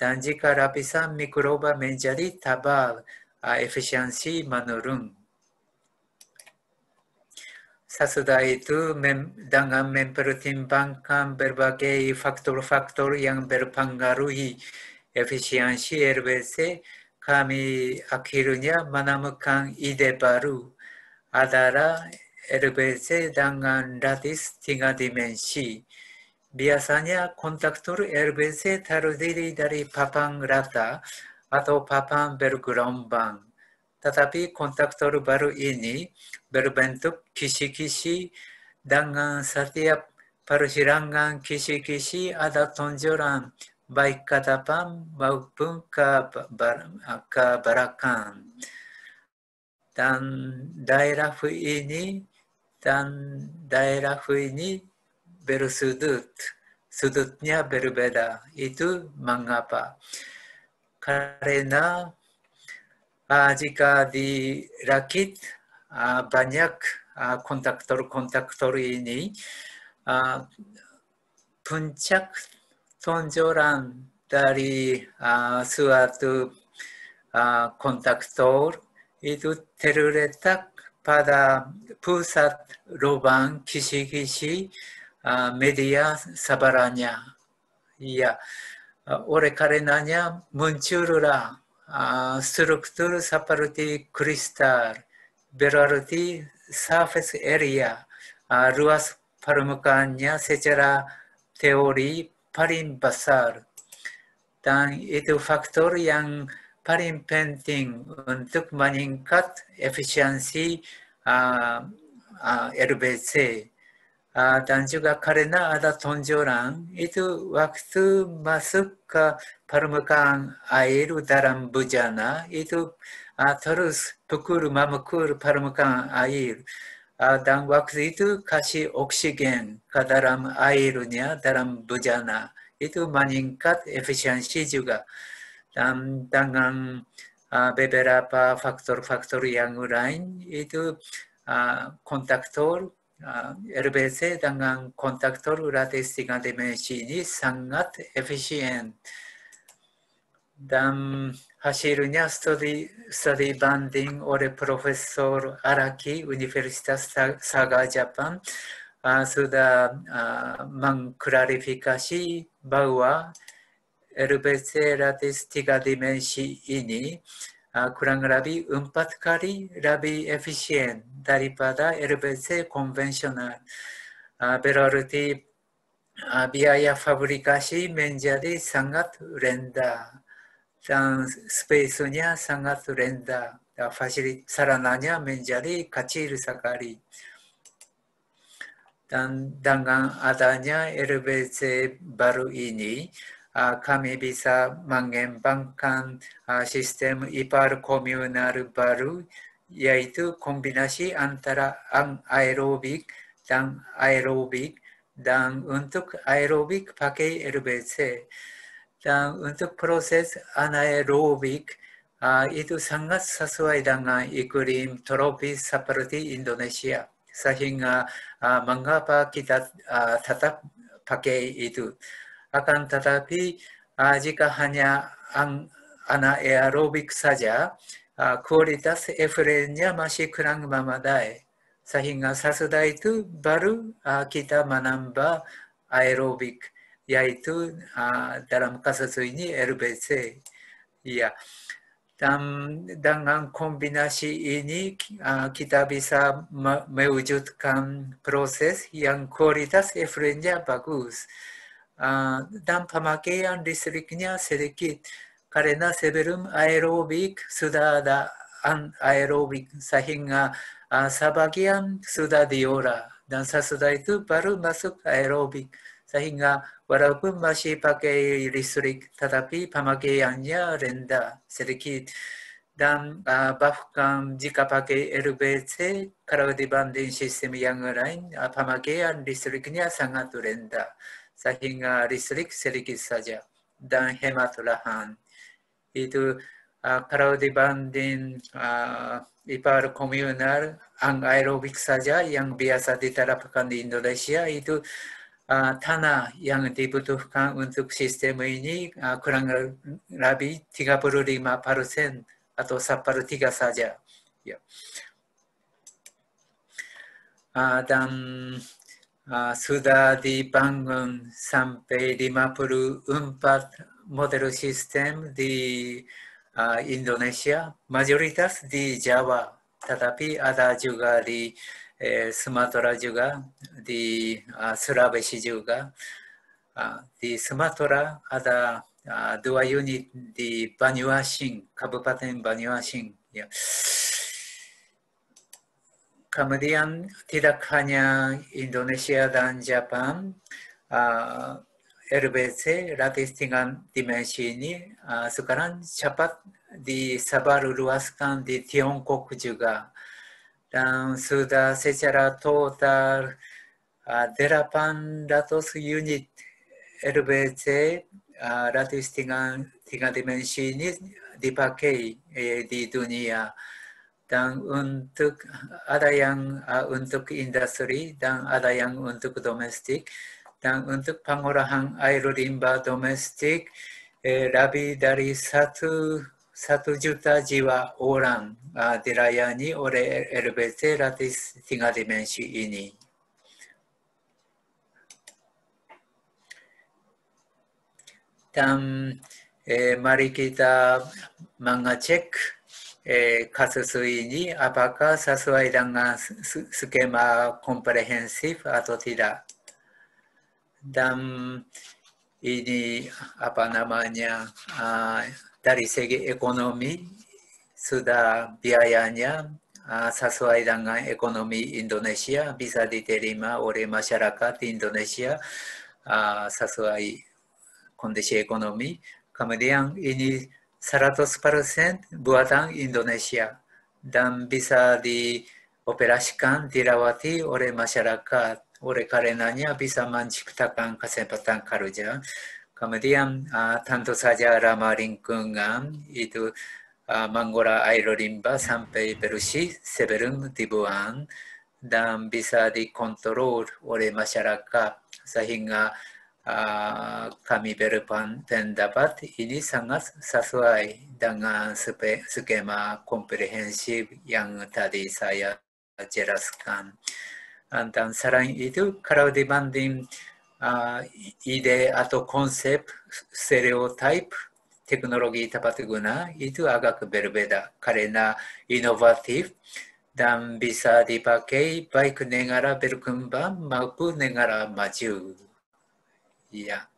dan jika lapisan mikroba menjadi tabal, uh, efisiensi menurun. Sesudah itu mem dengan mempertimbangkan berbagai faktor-faktor yang berpengaruhi efisiensi LBC, kami akhirnya menemukan ide baru adalah LBC dengan lattice tiga dimensi biasanya kontraktor LBC terdiri dari papan rata atau papan bergelombang. Tetapi kontraktor baru ini berbentuk kisi-kisi dengan setiap persilangan kisi-kisi ada tonjolan baik katapan maupun ke, ke Dan daerah ini dan daerah ini bersudut, sudutnya berbeda. Itu mengapa? Karena uh, jika dirakit uh, banyak ah, kontaktor kontaktor uh, ini, uh, puncak tonjolan dari uh, suatu uh, kontaktor itu terletak pada pusat lubang kisi-kisi media sabarannya. Ya, oleh karenanya muncullah struktur seperti kristal, berarti surface area, ruas permukaannya secara teori paling besar. Dan itu faktor yang paling penting untuk meningkat efisiensi uh, LBC dan juga karena ada tonjolan, itu waktu masuk ke permukaan air dalam bujana, itu uh, terus pukul memukul permukaan air. Uh, dan waktu itu kasih oksigen ke dalam airnya, dalam bujana. Itu meningkat efisiensi juga. Dan dengan uh, beberapa faktor-faktor yang lain, itu uh, kontaktor LBC dengan kontaktor logística dimensi ini sangat efisien. Dan hasilnya studi, studi banding oleh Profesor Araki Universitas Saga Japan, uh, sudah uh, mengklarifikasi bahwa LBC logística dimensi ini uh, kurang lebih empat kali lebih efisien daripada LBC konvensional. Berarti biaya fabrikasi menjadi sangat rendah dan space nya sangat rendah. Fasilitas sarananya menjadi kecil sekali. Dan dengan adanya LBC baru ini, kami bisa mengembangkan sistem ipar komunal baru yaitu kombinasi antara aerobik dan aerobik dan untuk aerobik pakai LBC dan untuk proses anaerobik itu sangat sesuai dengan iklim tropis seperti Indonesia. Sehingga mengapa kita tetap pakai itu. Akan tetapi uh, jika hanya an anaerobik saja, uh, kualitas efrennya masih kurang memadai. Sehingga sesudah itu baru uh, kita menambah aerobik, yaitu uh, dalam kasus ini LBC. Ya. Dan dengan kombinasi ini uh, kita bisa mewujudkan proses yang kualitas efrennya bagus dan pemakaian listriknya sedikit karena sebelum aerobik sudah ada an aerobik sehingga uh, sebagian sudah diolah dan sesudah itu baru masuk aerobik sehingga walaupun masih pakai listrik tetapi pemakaiannya rendah sedikit dan uh, bahkan jika pakai LBC kalau dibanding sistem yang lain uh, pemakaian listriknya sangat rendah sehingga listrik sedikit saja dan hemat lahan. Itu uh, kalau dibanding uh, ipar komunal anaerobik saja yang biasa diterapkan di Indonesia itu uh, tanah yang dibutuhkan untuk sistem ini uh, kurang lebih 35 persen atau tiga saja. Ya. Uh, dan sudah Bangun sampai empat model sistem di uh, Indonesia, mayoritas di Jawa, tetapi ada juga di eh, Sumatera juga, di uh, Sulawesi juga. Uh, di Sumatera ada uh, dua unit di Banyuasin, Kabupaten Banyuasin. Ya. Yeah kemudian tidak hanya Indonesia dan Jepang, uh, eh, LBC, latih dimensi ini uh, sekarang cepat disebarluaskan luaskan di Tiongkok juga. Dan sudah secara total uh, ratus unit LBC uh, latih tinggal, dimensi ini dipakai eh, di dunia dan untuk ada yang uh, untuk industri dan ada yang untuk domestik dan untuk pengolahan aerolimba domestik eh, lebih dari satu satu juta jiwa orang uh, ah, dilayani oleh LBT Lattice tiga dimensi ini. Dan eh, mari kita mengecek eh, kasus ini apakah sesuai dengan skema komprehensif atau tidak. Dan ini apa namanya ah, dari segi ekonomi sudah biayanya ah, sesuai dengan ekonomi Indonesia bisa diterima oleh masyarakat Indonesia ah, sesuai kondisi ekonomi. Kemudian ini 100% buatan Indonesia dan bisa dioperasikan dirawati oleh masyarakat. Oleh karenanya bisa menciptakan kesempatan kerja. Kemudian uh, tentu saja ramah lingkungan itu uh, m a n g g o l a a i r o l i m b a sampai b e r u s i sebelum dibuang dan bisa dikontrol oleh masyarakat sehingga kami b e r p a n d a n d a p a t ini sangat sesuai dengan skema komprehensif yang tadi saya jelaskan. Dan selain itu, crowd d e m a n d i n g uh, ide atau konsep, stereotip, e teknologi tepat guna itu agak berbeda karena inovatif dan bisa dipakai baik negara berkembang maupun negara maju. Iya.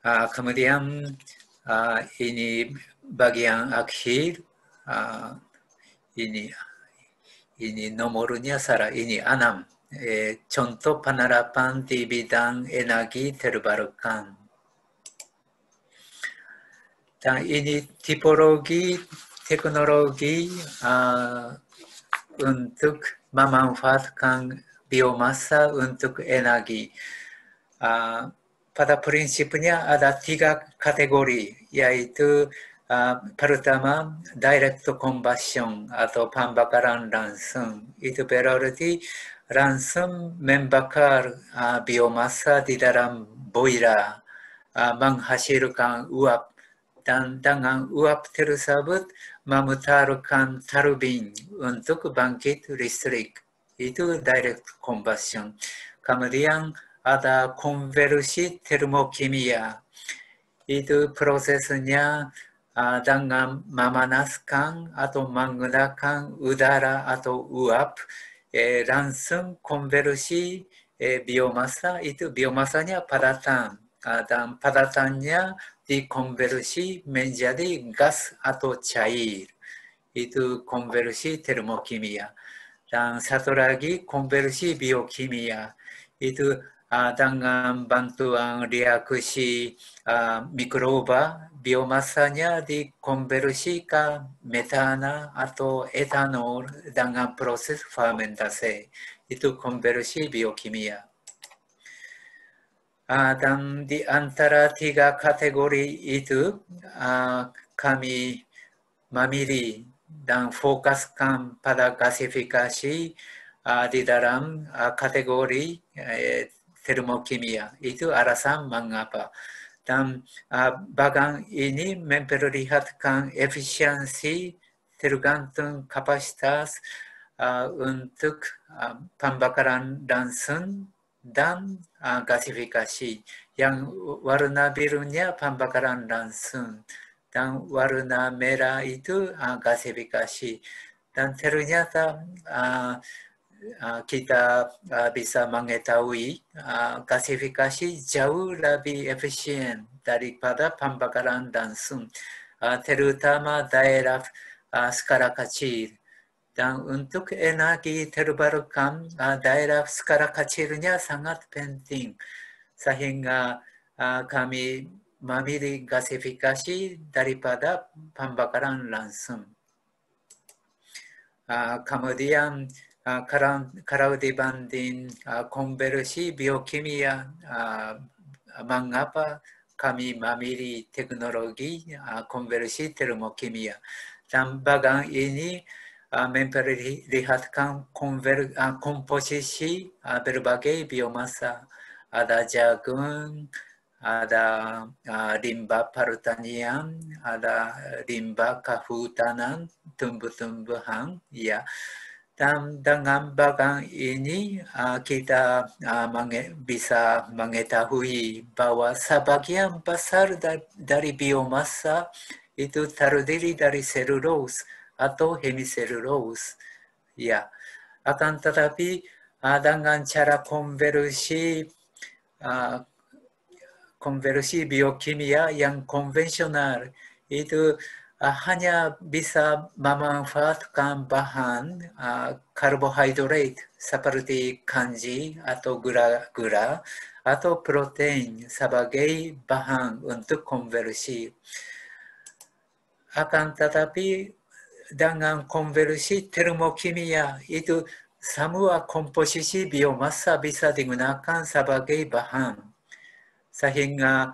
Uh, kemudian uh, ini bagian akhir uh, ini ini nomornya salah ini anam eh, contoh penerapan di bidang energi terbarukan dan ini tipologi teknologi uh, untuk memanfaatkan biomasa untuk energi. Uh, pada prinsipnya ada tiga kategori, yaitu uh, pertama direct combustion atau pembakaran langsung. Itu berarti langsung membakar uh, ah, biomasa di dalam boiler, uh, menghasilkan uap dan dengan uap tersebut memutarkan turbin untuk bangkit listrik. into direct combustion. Kemudian ada konversi termokimia. Itu prosesnya uh, dengan memanaskan atau menggunakan udara atau uap eh, langsung konversi eh, biomasa itu biomasanya padatan uh, dan padatannya dikonversi menjadi gas atau cair. Itu konversi termokimia. dan satu lagi konversi biokimia itu uh, ah, dengan bantuan reaksi uh, ah, mikroba biomasanya dikonversi ke metana atau etanol dengan proses fermentasi itu konversi biokimia uh, dan di antara tiga kategori itu uh, kami memilih dan fokuskan pada klasifikasi uh, di dalam uh, kategori uh, termokimia. Itu alasan mengapa. Dan uh, ah, bagan ini memperlihatkan efisiensi tergantung kapasitas uh, untuk uh, pembakaran langsung dan uh, gasifikasi yang warna birunya pembakaran langsung dan warna merah itu uh, gasifikasi. Dan ternyata uh, uh, kita uh, bisa mengetahui uh, gasifikasi jauh lebih efisien daripada pembakaran langsung, uh, terutama daerah uh, skala kecil. Dan untuk energi terbarukan, uh, daerah skala kecilnya sangat penting. Sehingga uh, kami mamili gasifikasi daripada pembakaran langsung. Uh, kemudian uh, ah, kalau dibanding uh, konversi biokimia uh, mengapa kami mamili teknologi uh, konversi termokimia. Dan bagan ini uh, memperlihatkan konver, uh, komposisi uh, berbagai biomasa. Ada jagung, ada uh, parutanian ada eh, rimba kahutanan, tumbuh-tumbuhan, ya. Dan dengan bagan ini ah, kita ah, bisa mengetahui bahwa sebagian besar dari biomasa itu terdiri dari selulos atau hemiselulos. Ya. Akan tetapi dengan cara konversi konversi biokimia yang konvensional itu uh, hanya bisa memanfaatkan bahan uh, ah, karbohidrat seperti kanji atau gula-gula atau protein sebagai bahan untuk konversi. Akan tetapi dengan konversi termokimia itu semua komposisi biomassa bisa digunakan sebagai bahan. Sahinga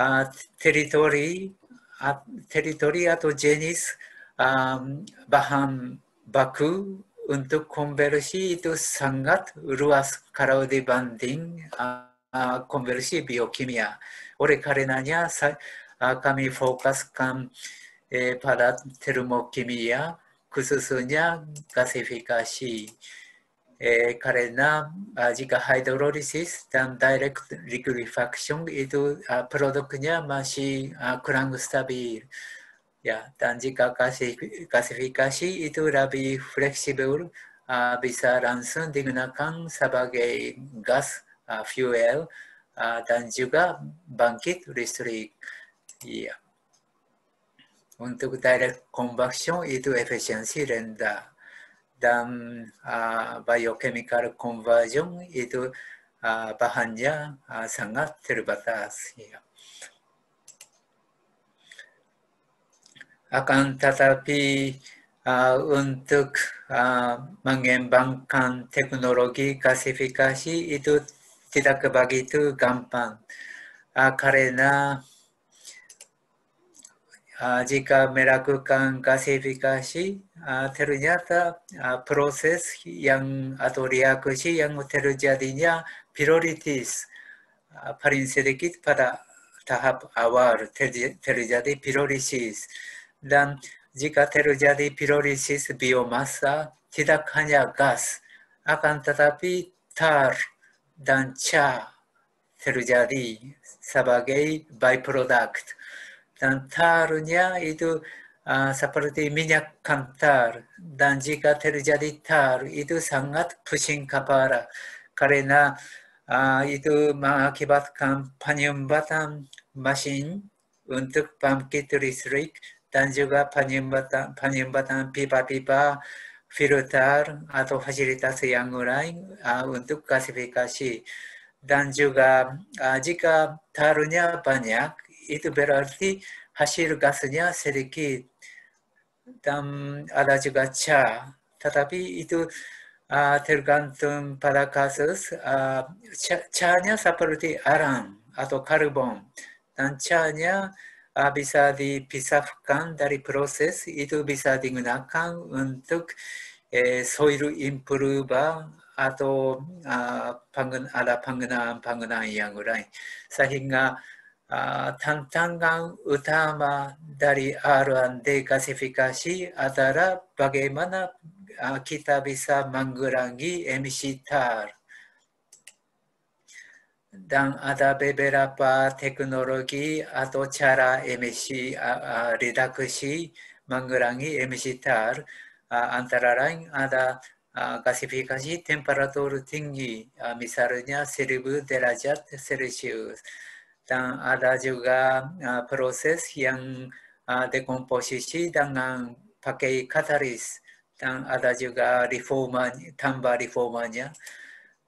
uh, territory, uh, territory atau jenis um, bahan baku untuk konversi itu sangat luas kalau dibanding uh, uh, konversi biokimia. Oleh karenanya sa, uh, kami fokuskan eh, pada termokimia khususnya gasifikasi. eh, karena uh, jika hidrolisis dan direct liquefaction itu uh, produknya masih uh, kurang stabil. Ya, dan jika gasifikasi itu lebih fleksibel, uh, bisa langsung digunakan sebagai gas uh, fuel uh, dan juga bangkit listrik. ya. Untuk direct convection itu efisiensi rendah dan uh, biochemical conversion itu uh, bahannya uh, sangat terbatas. Ya. Akan tetapi uh, untuk uh, mengembangkan teknologi klasifikasi itu tidak begitu gampang uh, karena jika melakukan gasifikasi uh, ternyata uh, proses yang atau reaksi yang terjadinya priorities uh, paling sedikit pada tahap awal terjadi pirolisis dan jika terjadi pirolisis biomasa tidak hanya gas akan tetapi tar dan ca terjadi sebagai byproduct tarnya itu uh, seperti minyak kantar dan jika terjadi tar itu sangat pusing kepala karena uh, itu mengakibatkan penyumbatan mesin untuk bangkit listrik dan juga penyumbatan, penyumbatan pipa-pipa filter atau fasilitas yang lain uh, untuk gasifikasi. Dan juga uh, jika tarunya banyak, itu berarti hasil gasnya sedikit dan ada juga cha Tetapi itu uh, tergantung pada kasus uh, ah, cha nya seperti arang atau karbon dan cha nya uh, ah, bisa dipisahkan dari proses itu bisa digunakan untuk eh, soil improver atau uh, pangun, ada pangunan penggunaan yang lain sehingga tantangan utama dari aruan gasifikasi adalah bagaimana kita bisa mengurangi emisi tar. Dan ada beberapa teknologi atau cara emisi redaksi mengurangi emisi tar. antara lain ada gasifikasi temperatur tinggi, misalnya 1000 derajat Celsius dan ada juga uh, proses yang uh, dekomposisi dengan pakai katalis dan ada juga reforma, tambah reformanya.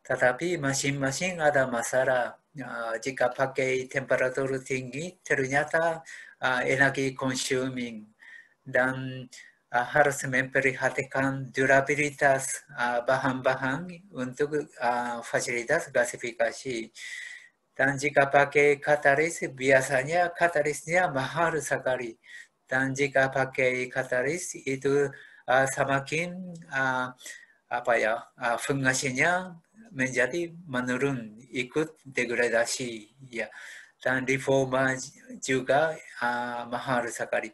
Tetapi masing-masing ada masalah. Uh, jika pakai temperatur tinggi, ternyata uh, energi consuming. Dan uh, harus memperhatikan durabilitas bahan-bahan uh, untuk uh, fasilitas gasifikasi. Dan jika pakai kataris, biasanya katarisnya mahal sekali. Dan jika pakai kataris, itu uh, semakin uh, apa ya uh, fungasinya menjadi menurun ikut degradasi ya dan reforma juga uh, mahal sekali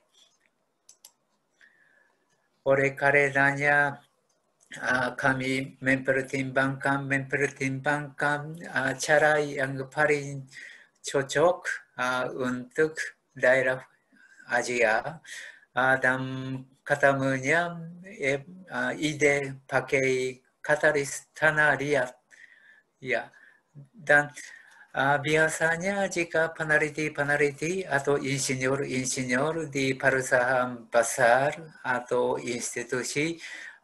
oleh karenanya Ah, kami mempertimbangkan mempertimbangkan uh, cara yang paling cocok uh, untuk daerah Asia uh, dan ketemunya uh, eh, ide pakai katalis tanah liat ya dan uh, biasanya jika peneliti-peneliti atau insinyur-insinyur di perusahaan besar atau institusi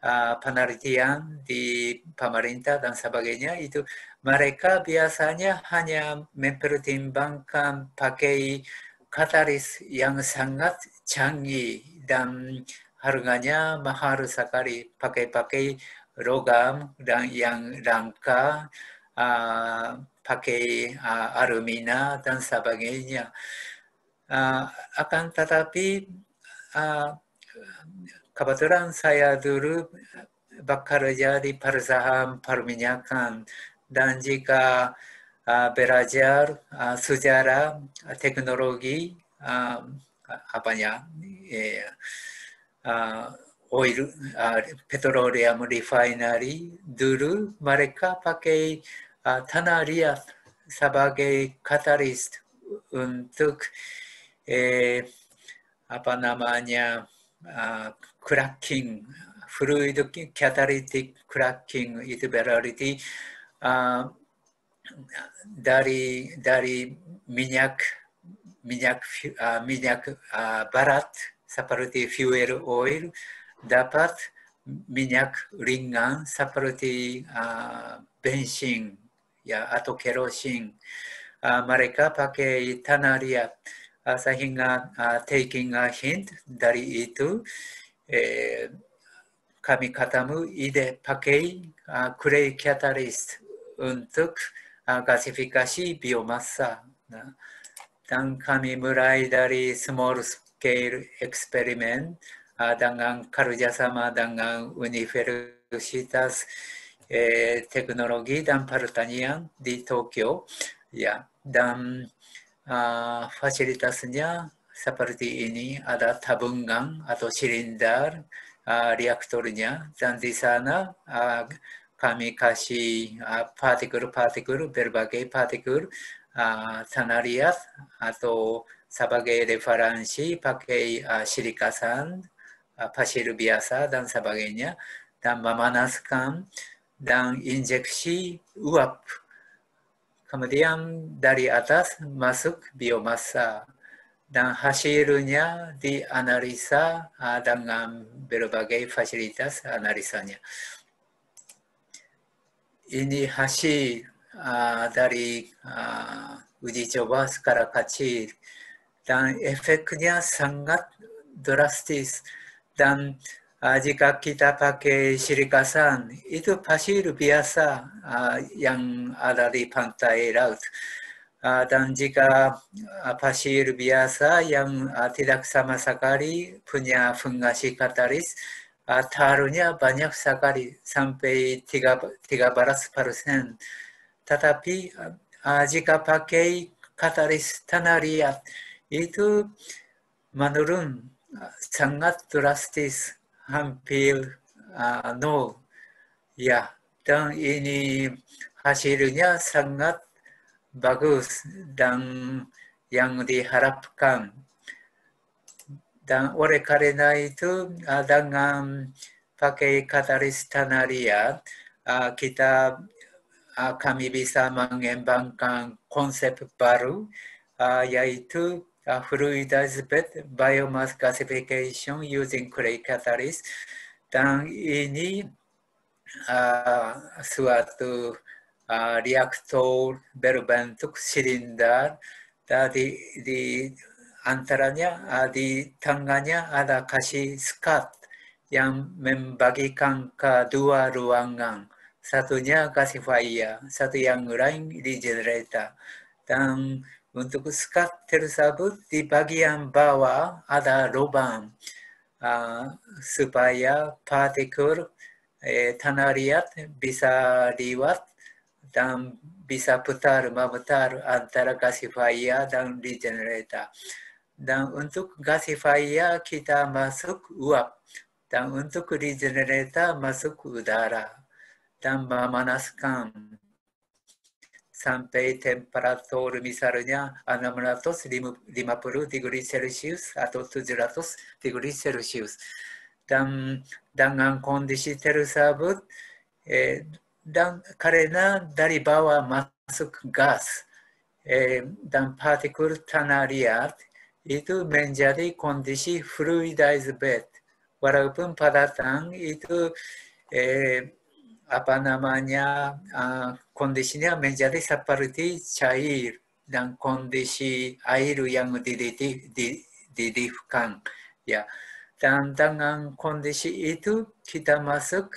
uh, penelitian di pemerintah dan sebagainya itu mereka biasanya hanya mempertimbangkan pakai katalis yang sangat canggih dan harganya mahal sekali pakai-pakai logam dan yang langka uh, pakai uh, alumina dan sebagainya. Uh, akan tetapi uh, Kebetulan saya dulu bakal jadi perusahaan perminyakan dan jika uh, belajar uh, sejarah uh, teknologi uh, apa ya iya, uh, oil uh, petroleum refinery dulu mereka pakai uh, tanah liat sebagai katalis untuk eh, apa namanya uh, cracking, fluid catalytic cracking is uh, dari dari minyak minyak uh, minyak uh, barat seperti fuel oil dapat minyak ringan seperti uh, bensin ya atau kerosin uh, mereka pakai tanaria uh, sehingga uh, taking a hint dari itu えー、kami katamu ide pakai uh, clay catalyst untuk uh, gasifikasi biomassa. Nah, dan kami mulai dari small scale eksperimen uh, dengan kerjasama dengan Universitas eh, Teknologi dan Pertanian di Tokyo. Ya, dan uh, fasilitasnya seperti ini ada tabunggang atau silinder uh, reaktornya dan di sana uh, kami kasih uh, partikel-partikel berbagai partikel uh, tanariat atau sebagai referensi pakai uh, silika uh, pasir biasa dan sebagainya dan memanaskan dan injeksi uap. Kemudian dari atas masuk biomasa dan hasilnya dianalisa ah, dengan berbagai fasilitas analisanya. Ini hasil ah, dari ah, uji coba skala kecil dan efeknya sangat drastis dan jika kita pakai sirikasan itu pasir biasa yang ada di pantai laut. Ah, dan jika ah, pasir biasa yang ah, tidak sama sekali punya fungsi katalis, taruhnya banyak sekali sampai 13 persen. Tetapi jika pakai katalis tanaria itu menurun sangat drastis hampir nol. Ya, dan ini hasilnya sangat bagus dan yang diharapkan. Dan oleh karena itu ah, dengan pakai katalis tanaria ah, kita ah, kami bisa mengembangkan konsep baru yaitu fluidized bed biomass gasification using clay catalyst dan ini suatu reaktor ah, berbentuk silinder da di, di antaranya ah, di tangannya ada kasih skat yang membagikan ke dua ruangan. Satunya kasih fire, satu yang lain di generator. Dan untuk skat tersebut di bagian bawah ada lubang uh, supaya partikel eh, tanah liat bisa liwat tan bisa memutar antara gasifier dan regenerator. Dan untuk gasifier kita masuk uap, dan untuk regenerator masuk udara, dan memanaskan sampai temperatur misalnya 650 degree Celsius atau 700 degree Celsius. Dan dengan kondisi tersebut, eh, dan karena dari bawah masuk gas eh, dan partikel tanah liat itu menjadi kondisi fluidized bed. Walaupun padatan itu eh, apa namanya uh, kondisinya menjadi seperti cair dan kondisi air yang dididih, dididihkan ya dan dengan kondisi itu kita masuk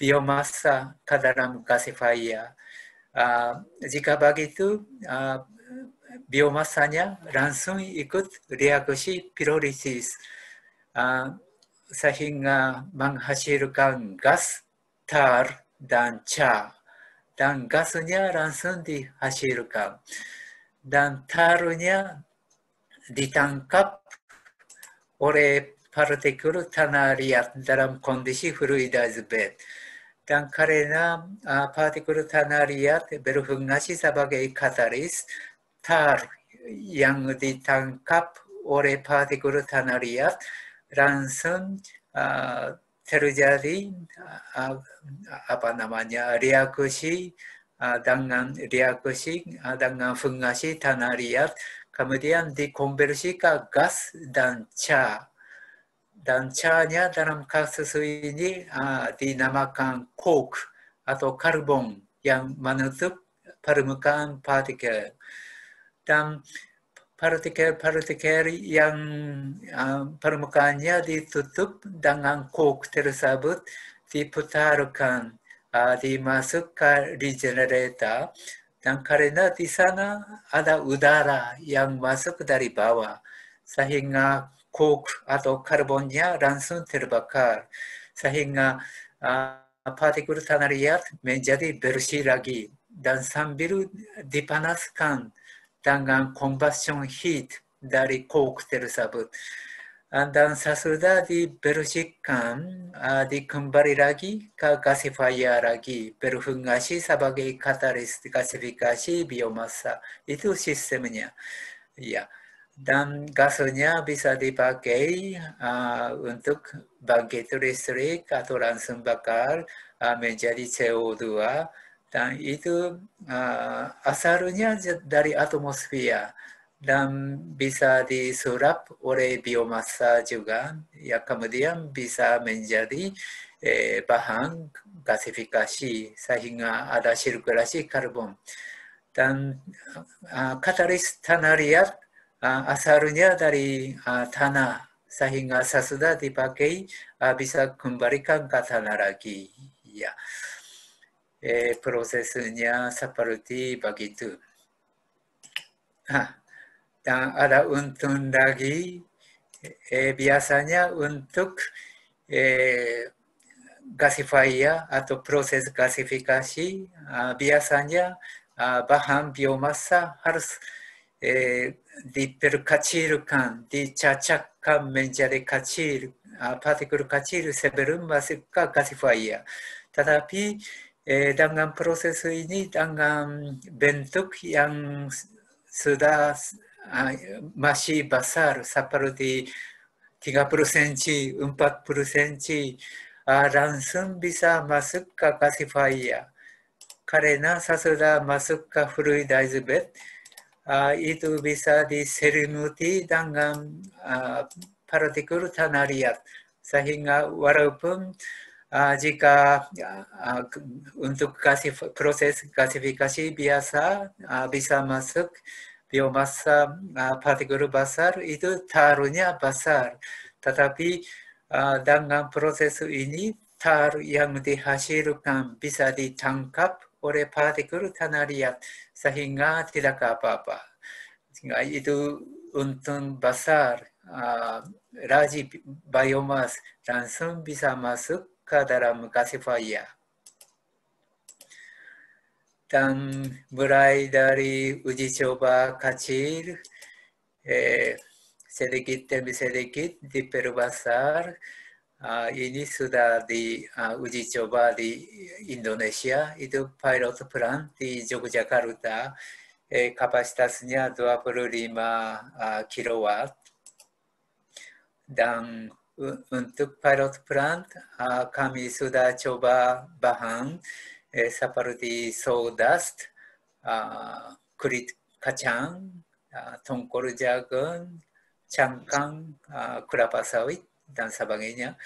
biomasa ke dalam gasifier. Uh, ah, jika begitu, uh, ah, biomasanya langsung ikut reaksi pirolisis uh, ah, sehingga menghasilkan gas tar dan ca dan gasnya langsung dihasilkan dan tarnya ditangkap oleh partikel tanah liat dalam kondisi fluida bed. Dan karena uh, tanah tanaria, berfungsi sebagai katalis, tar yang ditangkap oleh partikel tanah liat langsung uh, terjadi uh, apa namanya reaksi uh, dengan reaksi uh, dengan fungsi liat kemudian dikonversi ke gas dan cah dan caranya dalam kasus ini uh, ah, dinamakan kok atau karbon yang menutup permukaan partikel. Dan partikel-partikel yang uh, permukaannya ditutup dengan kok tersebut diputarkan uh, ah, masuk ke regenerator dan karena di sana ada udara yang masuk dari bawah sehingga kok atau karbonnya langsung terbakar sehingga uh, partikel liat menjadi bersih lagi dan sambil dipanaskan dengan combustion heat dari kok tersebut ah, dan sesudah dibersihkan uh, dikembali lagi ke gasifier lagi berfungsi sebagai katalis gasifikasi biomasa itu sistemnya ya yeah dan gasnya bisa dipakai uh, untuk bangkit listrik atau langsung bakar uh, menjadi CO2 dan itu uh, asalnya dari atmosfer dan bisa disurap oleh biomasa juga ya kemudian bisa menjadi eh, bahan gasifikasi sehingga ada sirkulasi karbon dan uh, uh katalis tanah liat uh, ah, asalnya dari uh, tanah sehingga sesudah dipakai uh, bisa kembalikan ke tanah lagi. Ya, eh, prosesnya seperti begitu. dan ada untung lagi eh, biasanya untuk eh, gasifier atau proses gasifikasi uh, biasanya uh, bahan biomassa harus uh, eh, di perkecil kan, dicacahkan menjadi kacil partikel kacil sebelum masuk ke gasifier. Tetapi dalam dengan proses ini dengan bentuk yang sudah masih besar seperti 30 cm, 40 cm, langsung bisa masuk ke gasifier. Karena sesudah masuk ke fluidize bed, uh, itu bisa diselimuti dengan uh, ah, partikel tanariat sehingga walaupun uh, jika uh, untuk kasif, proses klasifikasi biasa uh, bisa masuk biomasa uh, partikel besar itu taruhnya besar Tetapi uh, dengan proses ini taruh yang dihasilkan bisa ditangkap oleh partikel tanariat sehingga tidak apa-apa. Itu untung besar uh, Raji biomass langsung bisa masuk ke dalam gasifier. Dan mulai dari uji coba kecil, eh, sedikit demi sedikit diperbesar, Uh, ini sudah di uh, uji coba di Indonesia, itu pilot plan di Yogyakarta. Eh, kapasitasnya 25 uh, kilowatt. Dan untuk pilot plant uh, kami sudah coba bahan eh, seperti sawdust, uh, kulit kacang, uh, tongkol jagung, cangkang, uh, kelapa sawit, dan sebagainya.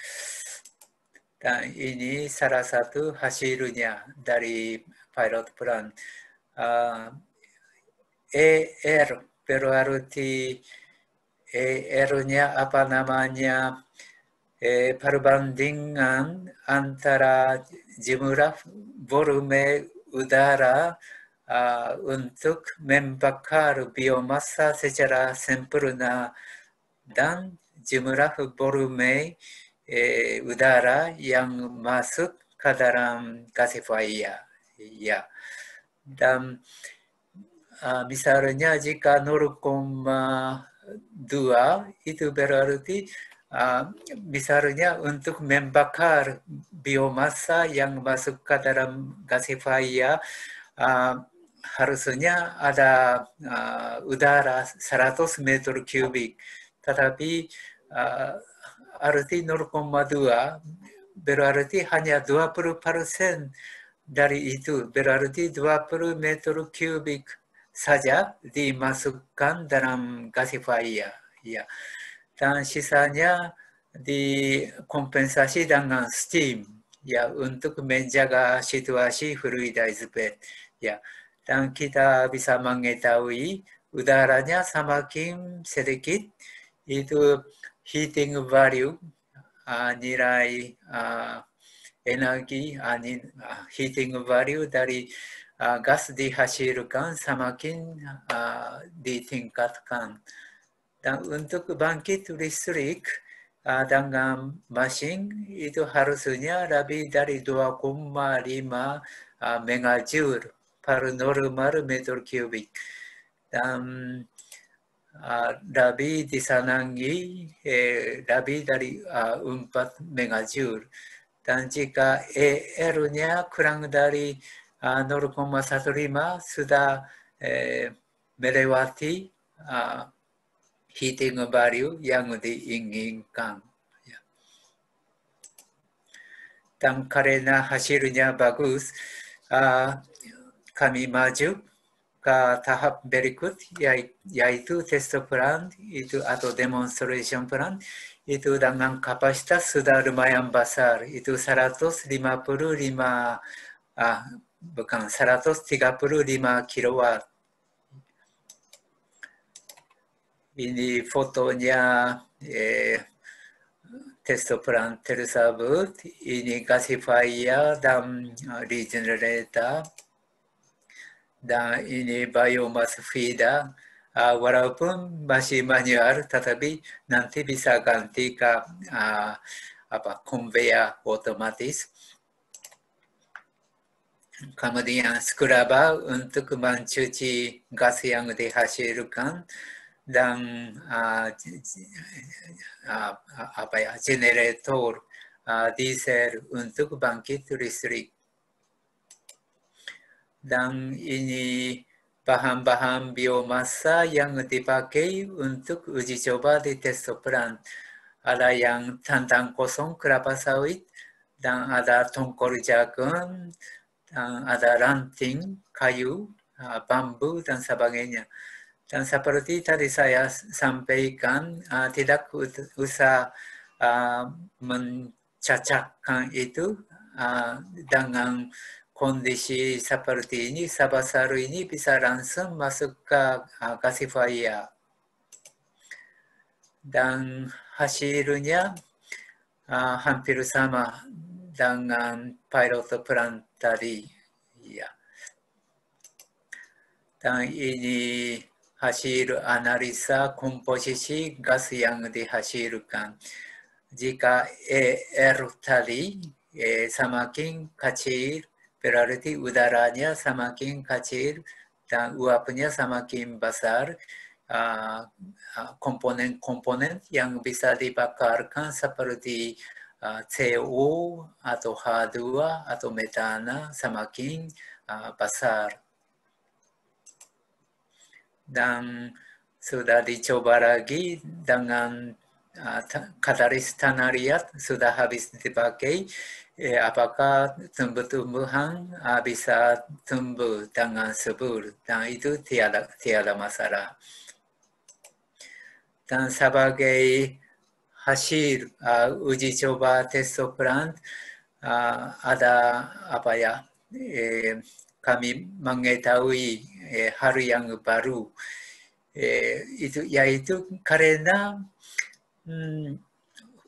Dan ini salah satu hasilnya dari pilot plan. Uh, eh, ER, eh, e berarti ar e nya apa namanya eh, perbandingan antara jumlah volume udara uh, untuk membakar biomasa secara sempurna dan jumlah volume eh, udara yang masuk ke dalam gasifier. Ya. Dan misalnya e, jika dua itu berarti misalnya e, untuk membakar biomasa yang masuk ke dalam gasifier uh, harusnya ada e, udara 100 meter kubik. Tetapi arti 0,2 berarti hanya 20 persen dari itu berarti 20 meter kubik saja dimasukkan dalam gasifier ya dan sisanya dikompensasi dengan steam ya untuk menjaga situasi fluida bed ya dan kita bisa mengetahui udaranya semakin sedikit itu heating value uh, nilai uh, energi uh, heating value dari gas dihasilkan semakin ditingkatkan. Dan untuk bangkit listrik dengan mesin itu harusnya lebih dari 2,5 megajoule per normal meter kubik. Dan uh, la vida de Sanangi, eh, la vida de uh, Umpat Megajur, Tanjika e Erunia, Kurangdari, uh, Norkoma Satorima, Suda eh, Merewati, uh, Heating Value, Yang de Ing Ing Kang. Yeah. Tankarena Hashirnya Bagus, uh, Kamimaju, ke tahap berikut ya, yaitu test plan itu atau demonstration plan itu dengan kapasitas sudah lumayan besar itu 155 ah, bukan 135 kilowatt ini fotonya eh, test plan tersebut ini gasifier dan regenerator ah, dan ini biomass feeder uh, walaupun masih manual tetapi nanti bisa ganti ke uh, apa conveyor otomatis kemudian scrubber untuk mencuci gas yang dihasilkan dan uh, uh, apa ya generator uh, diesel untuk bangkit listrik dan ini bahan-bahan biomasa yang dipakai untuk uji coba di test plan. Ada yang tantang kosong kelapa sawit, dan ada tongkol jagung, dan ada ranting, kayu, ah, bambu, dan sebagainya. Dan seperti tadi saya sampaikan, uh, tidak usah uh, ah, mencacahkan itu uh, dengan kondisi seperti ini, sahabat ini bisa langsung masuk ke gasifier. Ah, Dan hasilnya uh, ah, hampir sama dengan pilot plant tadi. Ya. Dan ini hasil analisa komposisi gas yang dihasilkan. Jika ER tadi eh, semakin kecil berarti udaranya semakin kecil dan uapnya semakin besar. komponen ah, ah, komponen-komponen yang bisa dibakarkan seperti uh, ah, CO atau H2 atau metana semakin uh, besar. Dan sudah dicoba lagi dengan uh, katalis tanariat sudah habis dipakai ya, apakah tumbuh-tumbuhan uh, bisa tumbuh dengan subur dan nah, itu tiada, tiada masalah. Dan sebagai hasil uh, uji coba test plant uh, ah, ada apa ya eh, kami mengetahui eh, hal yang baru eh, itu yaitu karena hmm,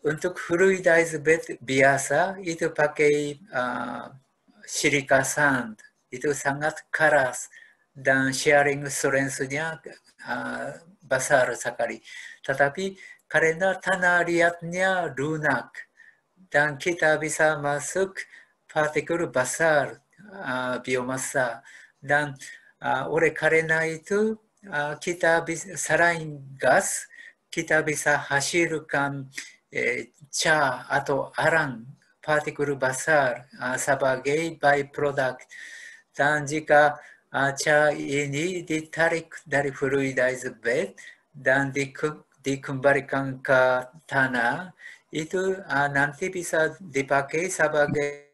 untuk bed biasa itu pakai uh, silika sand itu sangat keras dan sharing strength-nya uh, besar sekali. Tetapi karena tanah liatnya lunak dan kita bisa masuk partikel besar uh, dan uh, oleh karena itu uh, kita bisa, selain gas kita bisa hasilkan uh, えー、チャー、あとアラン、パーティクルバサール、サバゲイバイプロダクト、短時間、チャーイニディタリクダリフルイダイズベッダンディクディクンバリカンカタナ、itu uh, nanti bisa dipakai sebagai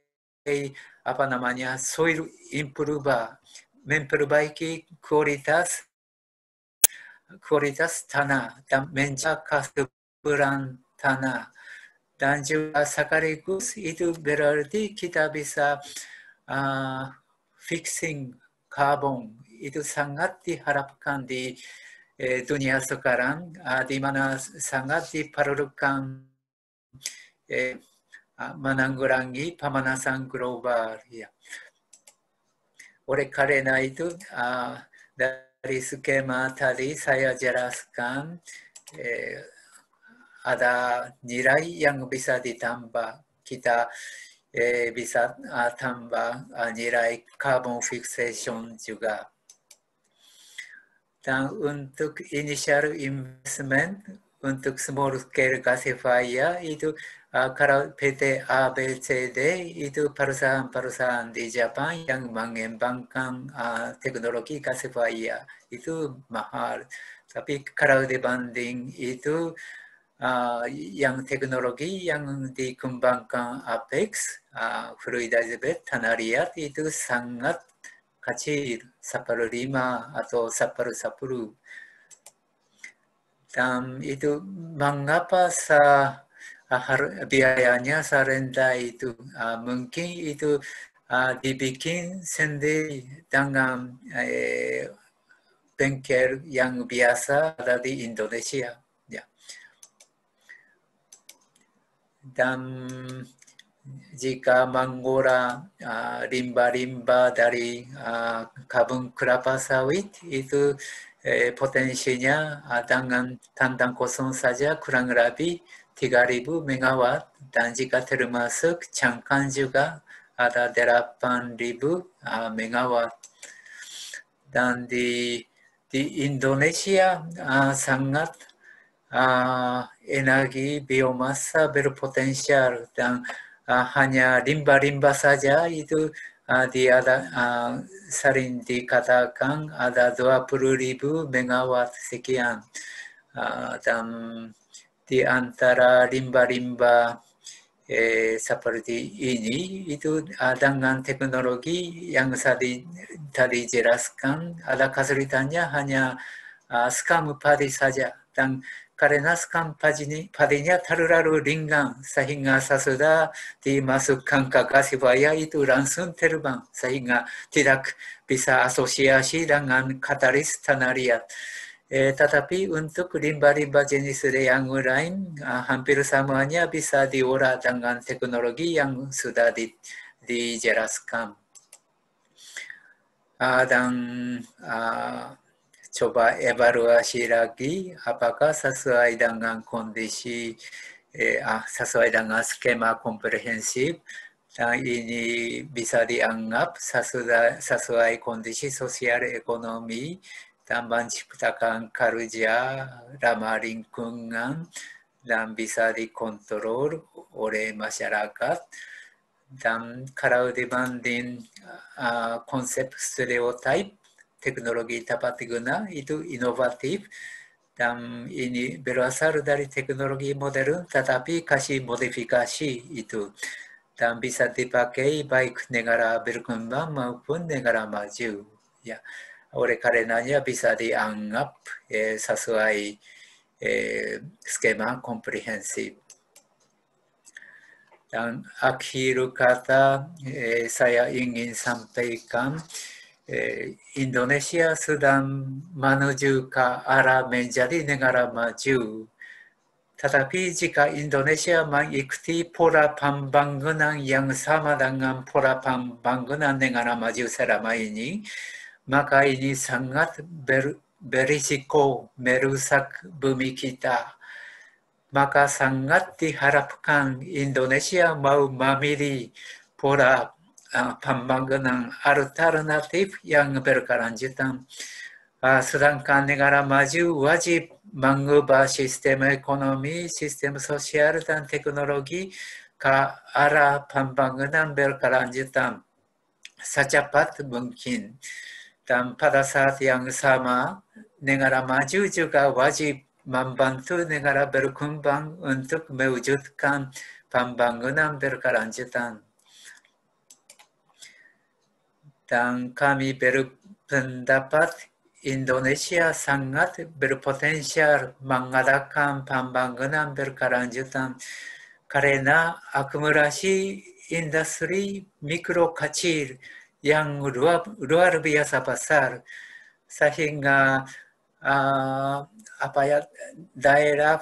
apa namanya soil improver memperbaiki kualitas kualitas tanah dan menjaga kesuburan tanah. Dan juga sekaligus itu berarti kita bisa uh, fixing karbon. Itu sangat diharapkan di eh, dunia sekarang, uh, di mana sangat diperlukan eh, uh, menanggulangi pemanasan global. Ya. Oleh karena itu, uh, dari skema tadi saya jelaskan eh, ada nilai yang bisa ditambah. Kita eh, bisa uh, tambah uh, ah, nilai carbon fixation juga. Dan untuk initial investment, untuk small scale gasifier itu uh, kalau PT ABCD itu perusahaan-perusahaan di Jepang yang mengembangkan uh, teknologi gasifier itu mahal. Tapi kalau dibanding itu uh, yang teknologi yang dikembangkan Apex, uh, ah, Florida tanah liat itu sangat kecil, Sapporo Lima atau Sapporo sepuluh. Dan itu mengapa sa, ah, biayanya sarenda itu? Uh, mungkin itu uh, dibikin sendiri dengan uh, eh, bengkel yang biasa dari Indonesia. dan jika manggora ah, Rimba limba dari ah, kabun kelapa sawit itu eh, potensinya ah, dengan tandan kosong saja kurang lebih 3000 megawatt dan jika termasuk cangkang juga ada 8000 uh, megawatt dan di di Indonesia uh, sangat uh, energi biomasa berpotensial dan uh, hanya limba-limba saja itu uh, di ada uh, sering dikatakan ada 20.000 megawatt sekian uh, dan di antara limba-limba eh, seperti ini itu uh, dengan teknologi yang tadi, tadi jelaskan ada kesulitannya hanya uh, skam padi saja dan カレナスカンパジニ、パディニャタルラルリンガン、サヒンガサスダ、ディマスカンカガシバヤイトランスンテルバン、サヒンガティダク、ビサアソシアシランガン、カタリスタナリア。Eh, tetapi untuk limba-limba jenis yang lain hampir semuanya bisa diolah dengan teknologi yang sudah di, dijelaskan. Uh, dan uh, coba evaluasi lagi apakah sesuai dengan kondisi eh, ah, sesuai dengan skema komprehensif dan ini bisa dianggap sesuai, sesuai kondisi sosial ekonomi dan menciptakan kerja ramah lingkungan dan bisa dikontrol oleh masyarakat. Dan kalau dibanding uh, konsep s t e r e o t y p e teknologi dapat guna itu inovatif dan ini berasal dari teknologi modern tetapi kasih modifikasi itu dan bisa dipakai baik negara berkembang maupun negara maju ya oleh karenanya bisa dianggap eh, sesuai eh, skema komprehensif dan akhir kata eh, saya ingin sampaikan えー、インドネシア、スダン、マヌジューカ、アラ、メンジャリ、ネガラマ、ジュー。タタピージカ、インドネシアマン、イクティ、ポラパン、バングナン、ヤン、サマダンガン、ポラパン、バングナン、ネガラマ、ジューセラマイニ、マカイニ、サンガト、ベル、ベリシコ、メルサク、ブミキタ、マカサンガティ、ハラプカン、インドネシア、マウ、マミリ、ポラ、uh, pambangunan alternatif yang berkelanjutan. Uh, sedangkan negara maju wajib mengubah sistem ekonomi, sistem sosial dan teknologi ke arah pembangunan berkelanjutan secepat mungkin. Dan pada saat yang sama, negara maju juga wajib membantu negara berkembang untuk mewujudkan pembangunan berkelanjutan. dan kami berpendapat Indonesia sangat berpotensial mengadakan pembangunan berkelanjutan karena akumulasi industri mikro kecil yang luar, luar biasa besar sehingga uh, apa ya daerah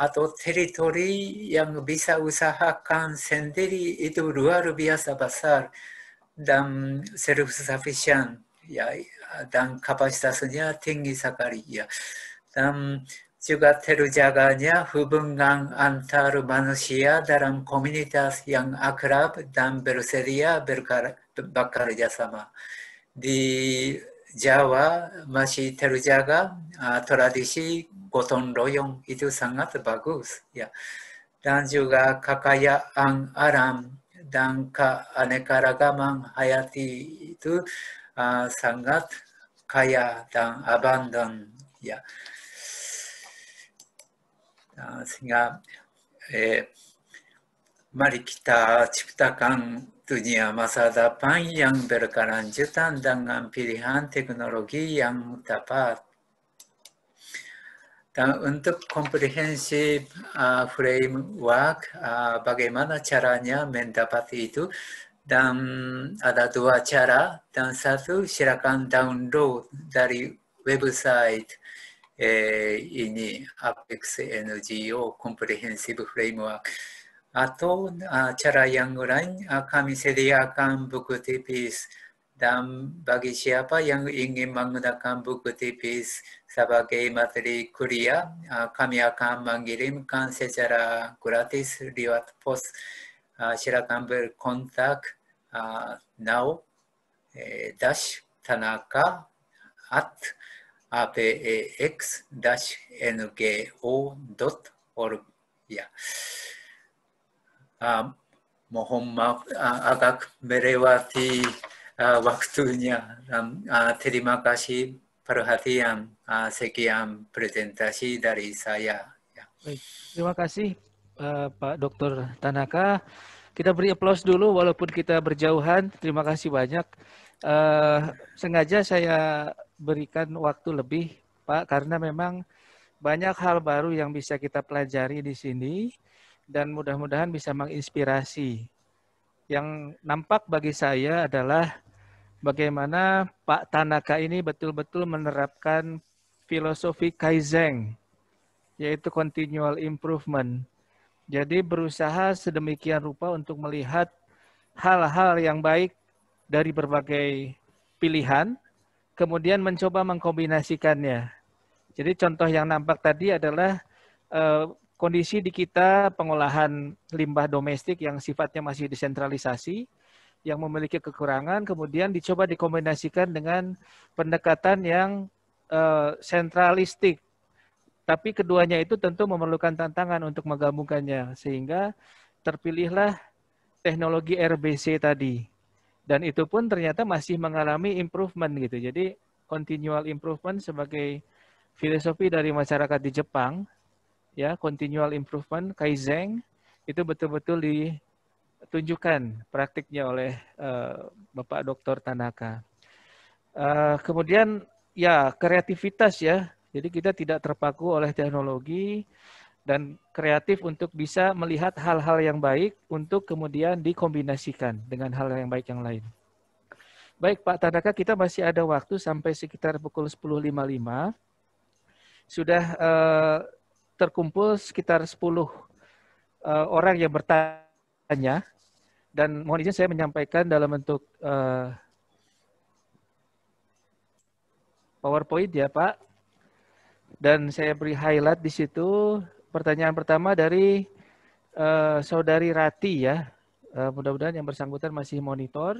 atau teritori yang bisa usahakan sendiri itu luar biasa besar dan ya dan kapasitasnya tinggi sekali ya dan juga terjaganya hubungan antar manusia dalam komunitas yang akrab dan bersedia bekerja sama. Di Jawa masih terjaga uh, tradisi gotong royong itu sangat bagus ya. Dan juga kekayaan alam danka anekaragaman hayati itu uh, sangat kaya dan abandon ya uh, sehingga eh, mari kita ciptakan dunia masa depan yang berkelanjutan dengan pilihan teknologi yang tepat Dan untuk komprehensif uh, framework, uh, bagaimana caranya mendapati itu? Dan ada dua cara. Dan satu, silakan download dari website eh, ini, Apex NGO Comprehensive Framework. Atau uh, cara yang lain, uh, kami sediakan buku tipis. Dan bagi siapa yang ingin menggunakan buku tipis, サバゲイマテリクリア、カミアカンマンギリムカンセチャラグラティスリワトポス、シラカンブルコンタク、ナオ、ダッシュ、タナカ、アット、a p シ x n g o ド o r g や、ヤ。モホンマアガクメレワティワクトゥニャテリマカシー、perhatian uh, sekian presentasi dari saya. Ya. Baik. Terima kasih uh, Pak Dr. Tanaka. Kita beri aplaus dulu walaupun kita berjauhan. Terima kasih banyak. Uh, sengaja saya berikan waktu lebih Pak karena memang banyak hal baru yang bisa kita pelajari di sini dan mudah-mudahan bisa menginspirasi. Yang nampak bagi saya adalah bagaimana Pak Tanaka ini betul-betul menerapkan filosofi Kaizen, yaitu continual improvement. Jadi berusaha sedemikian rupa untuk melihat hal-hal yang baik dari berbagai pilihan, kemudian mencoba mengkombinasikannya. Jadi contoh yang nampak tadi adalah uh, kondisi di kita pengolahan limbah domestik yang sifatnya masih desentralisasi, yang memiliki kekurangan kemudian dicoba dikombinasikan dengan pendekatan yang uh, sentralistik. Tapi keduanya itu tentu memerlukan tantangan untuk menggabungkannya sehingga terpilihlah teknologi RBC tadi. Dan itu pun ternyata masih mengalami improvement gitu. Jadi continual improvement sebagai filosofi dari masyarakat di Jepang ya continual improvement kaizen itu betul-betul di tunjukkan praktiknya oleh uh, Bapak Dr. Tanaka. Uh, kemudian ya kreativitas ya. Jadi kita tidak terpaku oleh teknologi dan kreatif untuk bisa melihat hal-hal yang baik untuk kemudian dikombinasikan dengan hal yang baik yang lain. Baik Pak Tanaka, kita masih ada waktu sampai sekitar pukul 10.55. Sudah uh, terkumpul sekitar 10 uh, orang yang bertanya pertanyaannya dan mohon izin saya menyampaikan dalam bentuk uh, PowerPoint ya Pak. Dan saya beri highlight di situ pertanyaan pertama dari uh, saudari Rati ya. Uh, mudah-mudahan yang bersangkutan masih monitor.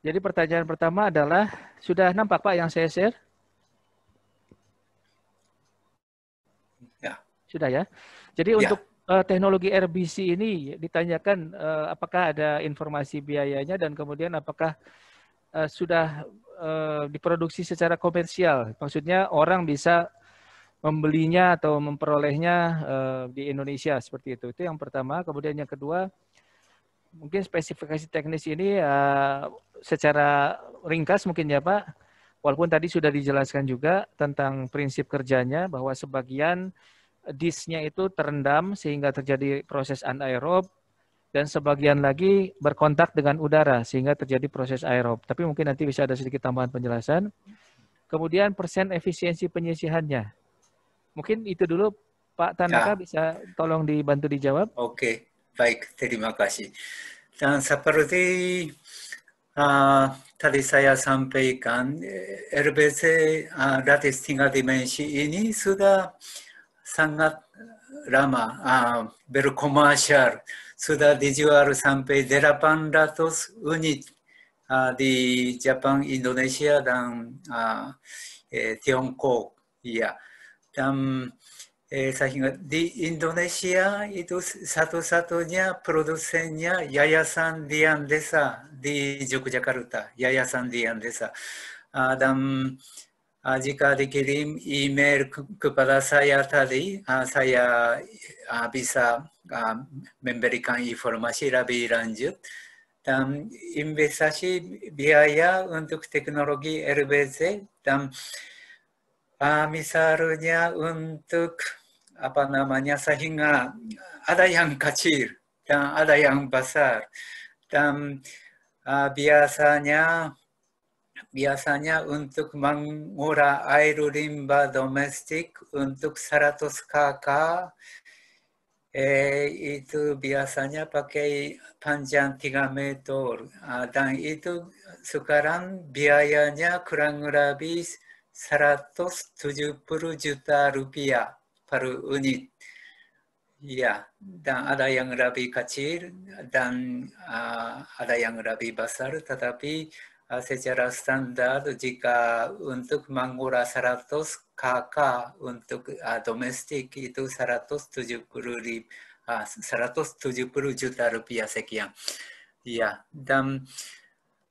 Jadi pertanyaan pertama adalah sudah nampak Pak yang saya share? Ya. Sudah ya. Jadi ya. untuk uh, teknologi RBC ini ditanyakan uh, apakah ada informasi biayanya dan kemudian apakah uh, sudah uh, diproduksi secara komersial. Maksudnya orang bisa membelinya atau memperolehnya uh, di Indonesia seperti itu. Itu yang pertama. Kemudian yang kedua, mungkin spesifikasi teknis ini uh, secara ringkas mungkin ya Pak, walaupun tadi sudah dijelaskan juga tentang prinsip kerjanya bahwa sebagian disnya itu terendam sehingga terjadi proses anaerob dan sebagian lagi berkontak dengan udara sehingga terjadi proses aerob. Tapi mungkin nanti bisa ada sedikit tambahan penjelasan. Kemudian persen efisiensi penyisihannya. Mungkin itu dulu Pak Tanaka ya. bisa tolong dibantu dijawab. Oke, baik. Terima kasih. Dan seperti uh, tadi saya sampaikan, eh, RBC uh, latest tinggal dimensi ini sudah サンガラマ、あベルコマーシャル、スダディジュアルサンペイ、デラパンラトスウニ、あディジャパン、インドネシア、ダン、あえー、ティオンコー、いや、ダン、eh, sa hingga di Indonesia itu satu-satunya produsennya Yayasan Dian Desa di Yogyakarta, Yayasan Dian Desa. Uh, dan jika dikirim email kepada saya tadi, saya bisa memberikan informasi lebih lanjut. Dan investasi biaya untuk teknologi LBZ dan misalnya untuk apa namanya sehingga ada yang kecil dan ada yang besar dan biasanya biasanya untuk mangura air limba domestik untuk 100 kk eh, itu biasanya pakai panjang 3 meter ah, dan itu sekarang biayanya kurang lebih 170 juta rupiah per unit. Ya, dan ada yang lebih kecil dan uh, ada yang lebih besar, tetapi Eh, secara standar jika untuk Mangora 100 KK untuk uh, domestik itu 170 ribu uh, 170 juta rupiah sekian. Ya, dan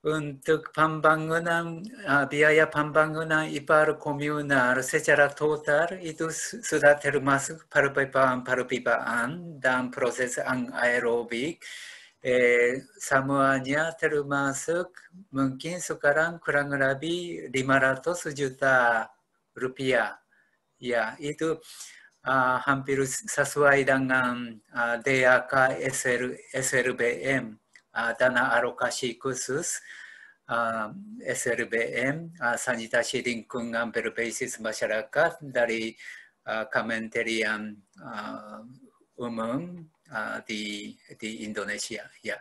untuk pembangunan uh, biaya pembangunan ipar komunal secara total itu sudah termasuk perpipaan-perpipaan dan proses anaerobik. Uh, eh, Samoanya termasuk mungkin sekarang kurang lebih 500 juta rupiah. Ya, itu uh, hampir sesuai dengan uh, ah, DAK SL, SLBM, uh, ah, dana alokasi khusus uh, SLBM, uh, sanitasi lingkungan berbasis masyarakat dari uh, Kementerian uh, Umum Uh, di di Indonesia ya.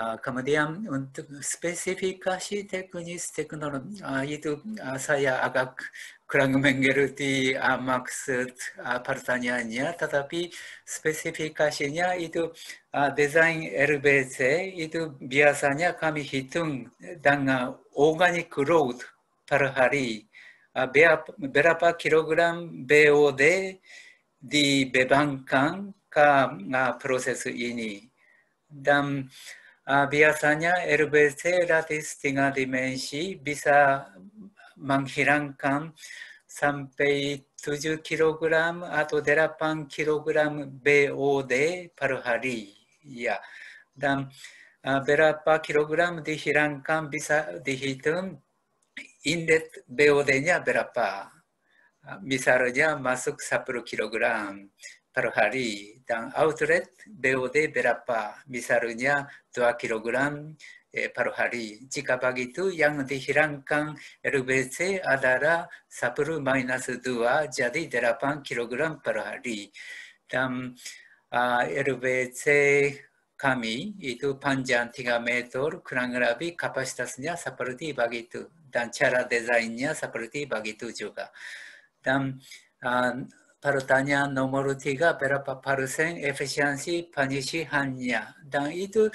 Uh, kemudian untuk spesifikasi teknis teknologi uh, itu uh, saya agak kurang mengerti uh, maksud uh, pertanyaannya, tetapi spesifikasinya itu uh, desain LBC itu biasanya kami hitung dengan organic load per hari. Uh, berapa kilogram BOD dibebankan ka nga ah, proses ini. Dan uh, biasanya LBC lattice tinggal dimensi bisa menghilangkan sampai 7 kg atau 8 kg BOD per hari. Ya. Dan uh, berapa kilogram dihilangkan bisa dihitung indeks BOD-nya berapa. Misalnya masuk 10 kilogram per hari dan outlet BOD berapa misalnya 2 kg eh, per hari jika begitu yang dihilangkan LBC adalah 10 minus 2 jadi 8 kg per hari dan uh, eh, LBC kami itu panjang 3 meter kurang lebih kapasitasnya seperti begitu dan cara desainnya seperti begitu juga dan uh, parutanyan nomor tiga berapa persen efisiensi penyisihannya dan itu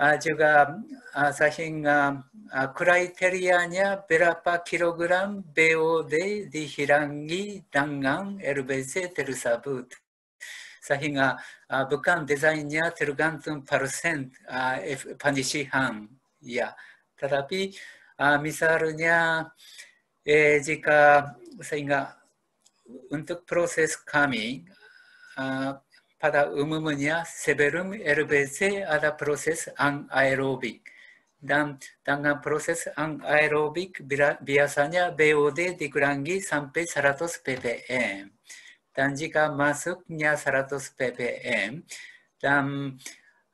uh, juga uh, sehingga uh, kriterianya berapa kilogram BOD dihilangi dengan LBC tersebut sehingga uh, bukan desainnya tergantung persen uh, penyisihan ya tetapi uh, misalnya eh, jika sehingga untuk proses kami uh, pada umumnya sebelum LBC ada proses anaerobik dan dengan proses anaerobik biasanya BOD dikurangi sampai 100 ppm dan jika masuknya 100 ppm dan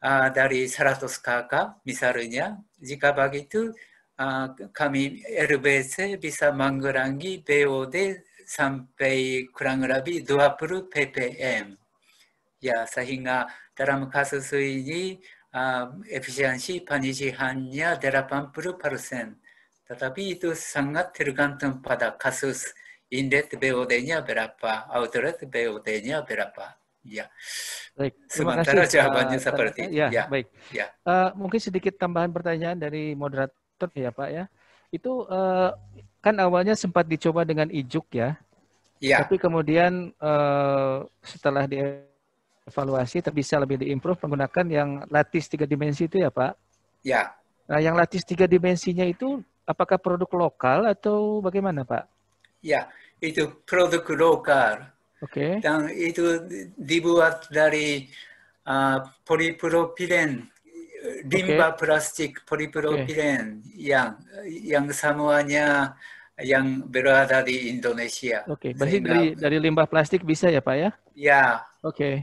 uh, dari 100 kk misalnya jika begitu uh, kami RBC bisa mengurangi BOD sampai kurang lebih 20 ppm. Ya, sehingga dalam kasus ini uh, efisiensi hanya 80 persen. Tetapi itu sangat tergantung pada kasus inlet BOD-nya berapa, outlet BOD-nya berapa. Ya. Baik. Terima Sementara kasih, jawabannya uh, seperti itu. Ya, ya, baik. Ya. Uh, mungkin sedikit tambahan pertanyaan dari moderator ya Pak ya. Itu uh, kan awalnya sempat dicoba dengan ijuk ya. Iya. Tapi kemudian uh, setelah dievaluasi terbisa lebih diimprove menggunakan yang latis tiga dimensi itu ya Pak? Ya. Nah yang latis tiga dimensinya itu apakah produk lokal atau bagaimana Pak? Ya, itu produk lokal. Oke. Okay. Dan itu dibuat dari uh, eh, polipropilen, limbah okay. plastik polipropilen okay. yang yang semuanya yang berada di Indonesia. Oke, okay. berarti dari, dari limbah plastik bisa ya Pak ya? Ya. Oke. Okay.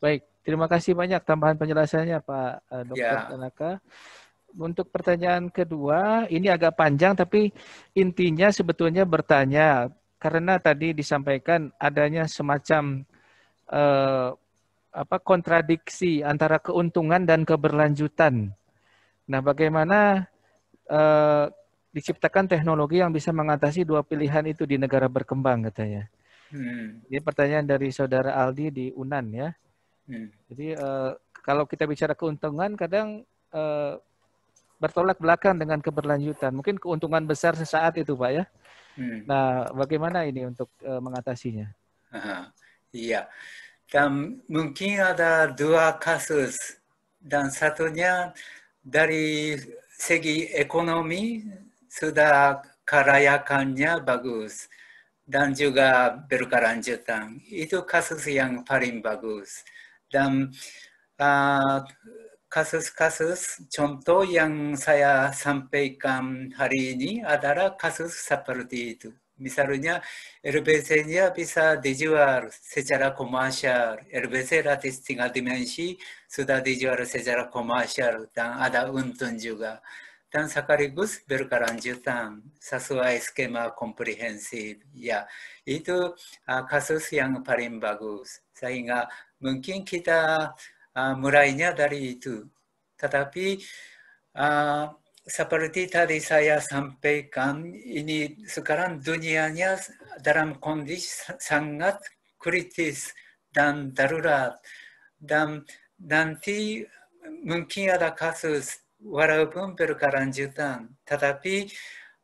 Baik, terima kasih banyak tambahan penjelasannya Pak eh, Dokter Dr. Ya. Tanaka. Untuk pertanyaan kedua, ini agak panjang tapi intinya sebetulnya bertanya karena tadi disampaikan adanya semacam uh, apa kontradiksi antara keuntungan dan keberlanjutan. Nah, bagaimana eh, diciptakan teknologi yang bisa mengatasi dua pilihan itu di negara berkembang katanya. Hmm. Ini pertanyaan dari saudara Aldi di Unan ya. Hmm. Jadi uh, kalau kita bicara keuntungan kadang uh, bertolak belakang dengan keberlanjutan. Mungkin keuntungan besar sesaat itu pak ya. Hmm. Nah bagaimana ini untuk uh, mengatasinya? iya. Dan mungkin ada dua kasus dan satunya dari segi ekonomi sudah kelayakannya bagus dan juga berkelanjutan. Itu kasus yang paling bagus. Dan uh, kasus-kasus contoh yang saya sampaikan hari ini adalah kasus seperti itu. Misalnya LBC-nya bisa dijual secara komersial. LBC latih tinggal dimensi sudah dijual secara komersial dan ada untung juga dan sekaligus berkelanjutan sesuai skema komprehensif. Ya, itu uh, kasus yang paling bagus. Sehingga mungkin kita uh, mulainya dari itu. Tetapi uh, seperti tadi saya sampaikan, ini sekarang dunianya dalam kondisi sangat kritis dan darurat. Dan nanti mungkin ada kasus walaupun berkelanjutan, tetapi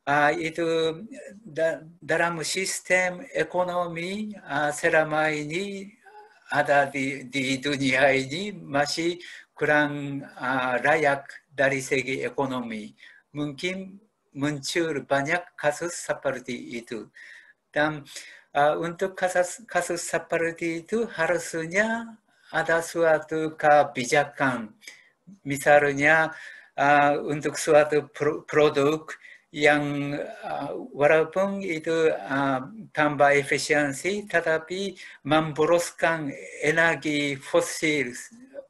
uh, itu da dalam sistem ekonomi uh, selama ini ada di, di dunia ini masih kurang uh, layak dari segi ekonomi. Mungkin muncul banyak kasus seperti itu. Dan uh, untuk kasus, kasus seperti itu harusnya ada suatu kebijakan. Misalnya uh, untuk suatu pro produk yang uh, walaupun itu uh, tambah efisiensi tetapi memboroskan energi fosil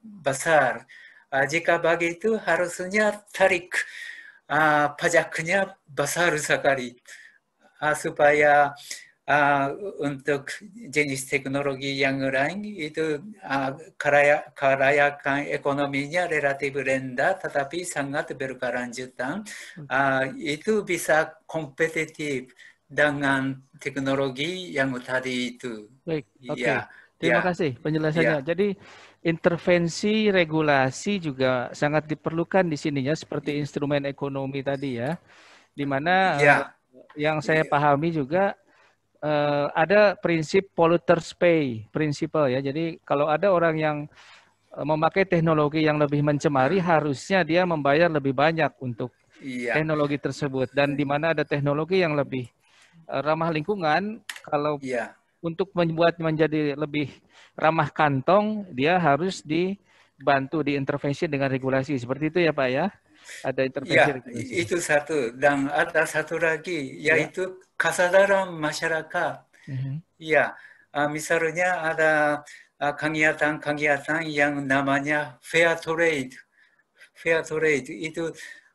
besar. Uh, jika begitu harusnya tarik uh, pajaknya besar sekali uh, supaya uh, uh, untuk jenis teknologi yang lain itu uh, karaya, karayakan ekonominya relatif rendah tetapi sangat berkelanjutan uh, itu bisa kompetitif dengan teknologi yang tadi itu. Baik, ya, oke. Okay. Ya, Terima ya, kasih penjelasannya. Ya. Jadi intervensi regulasi juga sangat diperlukan di sininya seperti instrumen ekonomi tadi ya. Di mana ya. Eh, yang saya ya. pahami juga uh, ada prinsip polluters pay prinsipal ya. Jadi kalau ada orang yang eh, memakai teknologi yang lebih mencemari harusnya dia membayar lebih banyak untuk iya. teknologi tersebut dan di mana ada teknologi yang lebih eh, ramah lingkungan kalau iya. untuk membuat menjadi lebih ramah kantong dia harus dibantu diintervensi dengan regulasi seperti itu ya Pak ya ada intervensi ya, itu satu dan ada satu lagi ya. yaitu ya. kesadaran masyarakat mm-hmm. ya uh, misalnya ada uh, kegiatan-kegiatan yang namanya fair trade fair trade itu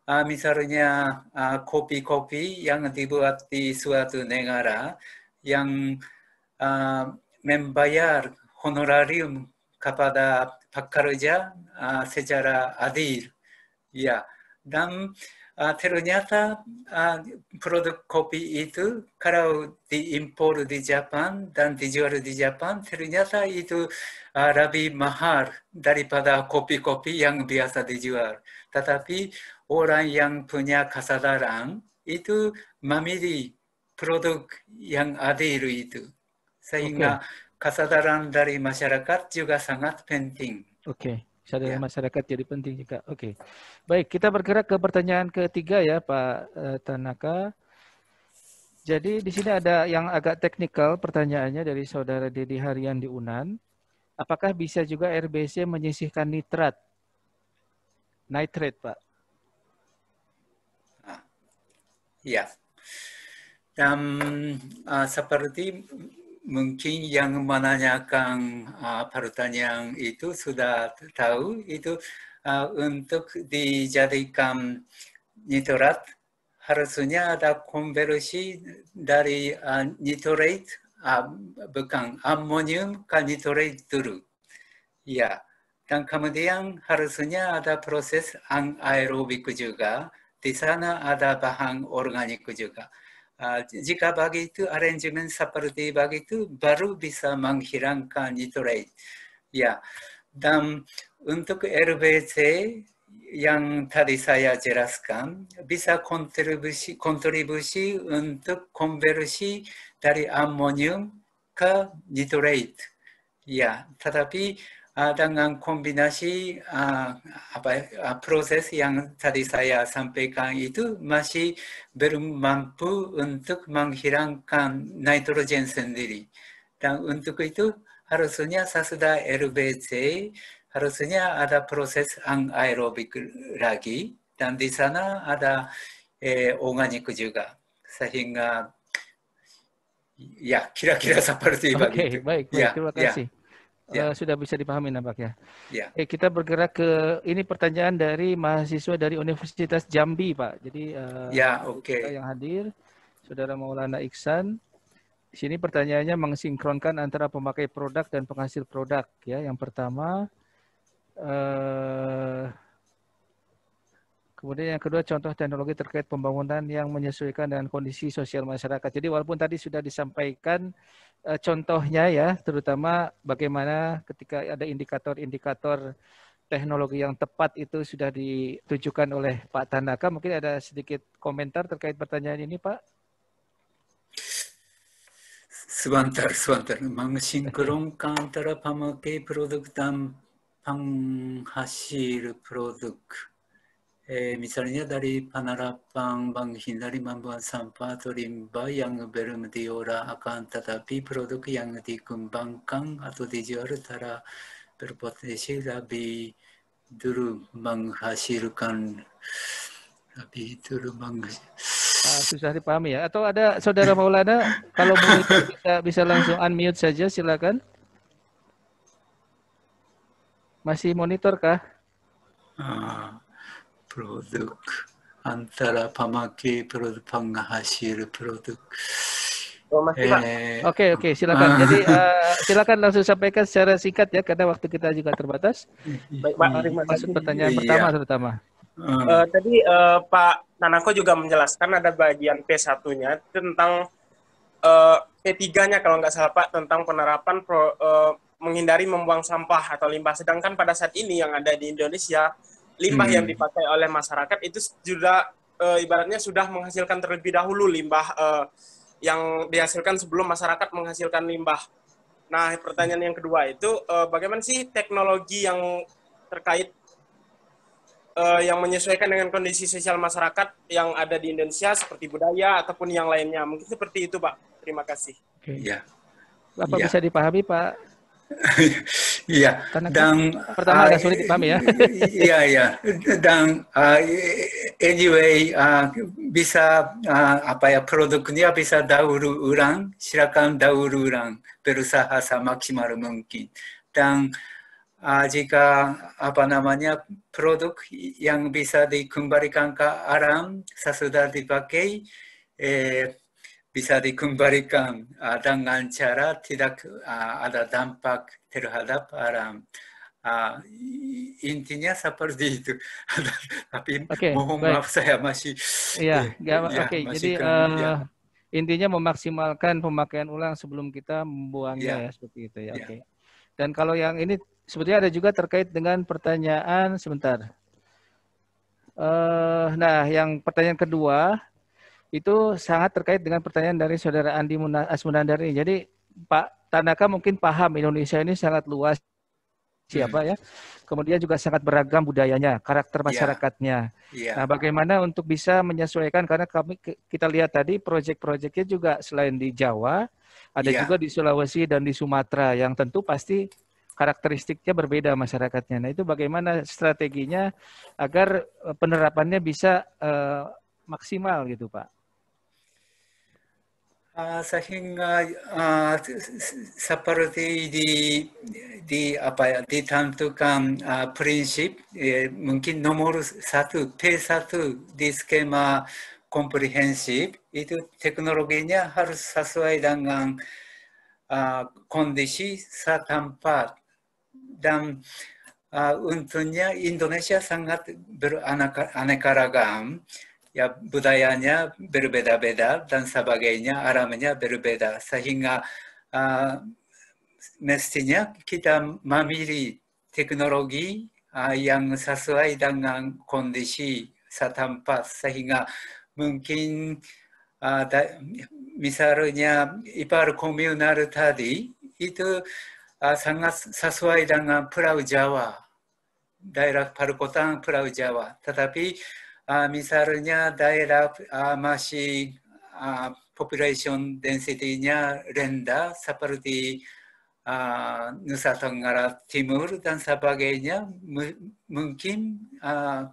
uh, misalnya uh, kopi-kopi yang dibuat di suatu negara yang uh, membayar honorarium kepada pekerja uh, secara adil ya yeah dan uh, ternyata uh, produk kopi itu kalau diimpor di Jepang dan dijual di Jepang ternyata itu uh, lebih mahal daripada kopi-kopi yang biasa dijual. Tetapi orang yang punya kesadaran itu memilih produk yang adil itu. Sehingga okay. kesadaran dari masyarakat juga sangat penting. Oke. Okay sadar yeah. masyarakat jadi penting juga. Oke, okay. baik kita bergerak ke pertanyaan ketiga ya Pak eh, Tanaka. Jadi di sini ada yang agak teknikal pertanyaannya dari saudara Dedi Harian di Unan. Apakah bisa juga RBC menyisihkan nitrat, nitrate, Pak? ya dan uh, seperti mungkin yang menanyakan uh, pertanyaan itu sudah tahu itu uh, untuk dijadikan nitrat harusnya ada konversi dari uh, ah, nitrat uh, bukan amonium ke kan nitrat dulu. Ya, dan kemudian harusnya ada proses anaerobik juga. Di sana ada bahan organik juga jika begitu arrangement seperti begitu baru bisa menghilangkan nitrate. Ya, dan untuk LBC yang tadi saya jelaskan bisa kontribusi kontribusi untuk konversi dari amonium ke nitrate, Ya, tetapi dengan kombinasi uh, apa uh, proses yang tadi saya sampaikan itu masih belum mampu untuk menghilangkan nitrogen sendiri. Dan untuk itu harusnya sesudah LBC harusnya ada proses anaerobik lagi dan di sana ada eh, organik juga sehingga ya kira-kira seperti itu. Oke baik, baik ya, terima ya. kasih. Ya yeah. Ya. sudah bisa dipahami nampaknya. Yeah. Oke, kita bergerak ke ini pertanyaan dari mahasiswa dari Universitas Jambi, Pak. Jadi uh, eh, yeah, okay. yang hadir Saudara Maulana Iksan. Di sini pertanyaannya mengsinkronkan antara pemakai produk dan penghasil produk ya. Yang pertama eh uh, Kemudian yang kedua contoh teknologi terkait pembangunan yang menyesuaikan dengan kondisi sosial masyarakat. Jadi walaupun tadi sudah disampaikan eh, contohnya ya, terutama bagaimana ketika ada indikator-indikator teknologi yang tepat itu sudah ditujukan oleh Pak Tanaka. Mungkin ada sedikit komentar terkait pertanyaan ini, Pak. Sebentar, sebentar. mengsinkronkan antara pemakai produk dan penghasil produk. Eh, misalnya dari panarapang bang dari membuat sampah atau limbah yang belum diolah akan tetapi produk yang dikembangkan atau dijual secara berpotensi lebih dulu menghasilkan lebih dulu menghasilkan. Ah, susah dipahami ya atau ada saudara Maulana kalau bisa bisa langsung unmute saja silakan masih monitor kah? Ah produk antara pamaki produk penghasil produk oh, eh, Oke, oke, silakan. Jadi uh, silakan langsung sampaikan secara singkat ya karena waktu kita juga terbatas. Baik, Pak, terima kasih. Pertanyaan iya. pertama terutama. Uh, uh, tadi uh, Pak Nanako juga menjelaskan ada bagian P1-nya tentang uh, P3-nya kalau nggak salah Pak tentang penerapan pro, uh, menghindari membuang sampah atau limbah. Sedangkan pada saat ini yang ada di Indonesia limbah hmm. yang dipakai oleh masyarakat itu juga e, eh, ibaratnya sudah menghasilkan terlebih dahulu limbah e, yang dihasilkan sebelum masyarakat menghasilkan limbah. Nah, pertanyaan yang kedua itu e, bagaimana sih teknologi yang terkait e, yang menyesuaikan dengan kondisi sosial masyarakat yang ada di Indonesia seperti budaya ataupun yang lainnya. Mungkin seperti itu, Pak. Terima kasih. Okay. Iya. Yeah. Apa ya. bisa dipahami, Pak? Iya. dan pertama ah, sulit dipahami ya. Iya iya. Dan ah, anyway ah, bisa apa ya produknya bisa daur ulang, silakan daur ulang berusaha semaksimal mungkin. Dan jika apa namanya produk yang bisa dikembalikan ke alam sesudah dipakai, eh, bisa dikembalikan uh, dengan cara tidak uh, ada dampak terhadap alam. Uh, intinya seperti itu. Tapi okay, mohon baik. maaf saya masih. Iya, ya, ya, oke. Okay. Jadi ke, uh, ya. intinya memaksimalkan pemakaian ulang sebelum kita membuangnya ya, ya seperti itu ya. ya. Oke. Okay. Dan kalau yang ini sebetulnya ada juga terkait dengan pertanyaan sebentar. Uh, nah, yang pertanyaan kedua itu sangat terkait dengan pertanyaan dari saudara Andi Asmunandari. Jadi Pak Tanaka mungkin paham Indonesia ini sangat luas siapa hmm. ya, ya. Kemudian juga sangat beragam budayanya, karakter ya. masyarakatnya. Yeah. Yeah. Nah, bagaimana untuk bisa menyesuaikan karena kami kita lihat tadi proyek-proyeknya juga selain di Jawa, ada yeah. juga di Sulawesi dan di Sumatera yang tentu pasti karakteristiknya berbeda masyarakatnya. Nah, itu bagaimana strateginya agar eh, penerapannya bisa uh, maksimal gitu, Pak? Uh, sa uh, seperti di di apa ya ditentukan uh, ah, prinsip eh, mungkin nomor satu p satu di skema komprehensif itu teknologinya harus sesuai dengan uh, kondisi setempat dan uh, untungnya Indonesia sangat beraneka ragam ya budayanya berbeda-beda dan sebagainya, aramnya berbeda. Sehingga uh, mestinya kita memilih teknologi uh, yang sesuai dengan kondisi setempat sehingga mungkin uh, da, misalnya ipar komunal tadi itu uh, sangat sesuai dengan Pulau Jawa daerah Parukotan Pulau Jawa tetapi misalnya daerah uh, masih uh, population density-nya rendah seperti uh, Nusa Tenggara Timur dan sebagainya mungkin uh,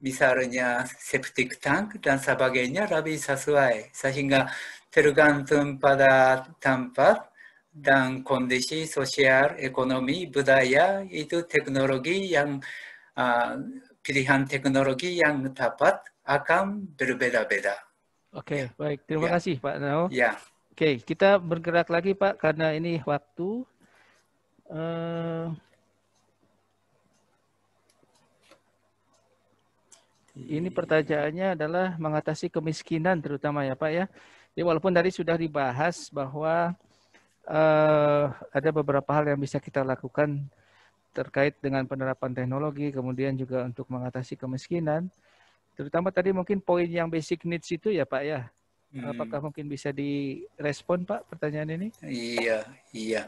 misalnya septic tank dan sebagainya lebih sesuai sehingga tergantung pada tempat dan kondisi sosial, ekonomi, budaya itu teknologi yang uh, pilihan teknologi yang dapat akan berbeda-beda. Oke, okay, ya. baik. Terima ya. kasih Pak Nao. Ya. Oke, okay, kita bergerak lagi Pak karena ini waktu. Uh, ini pertanyaannya adalah mengatasi kemiskinan terutama ya Pak ya. Ya walaupun tadi sudah dibahas bahwa uh, ada beberapa hal yang bisa kita lakukan terkait dengan penerapan teknologi, kemudian juga untuk mengatasi kemiskinan. Terutama tadi mungkin poin yang basic needs itu ya Pak ya. Hmm. Apakah mungkin bisa direspon Pak pertanyaan ini? Iya, iya.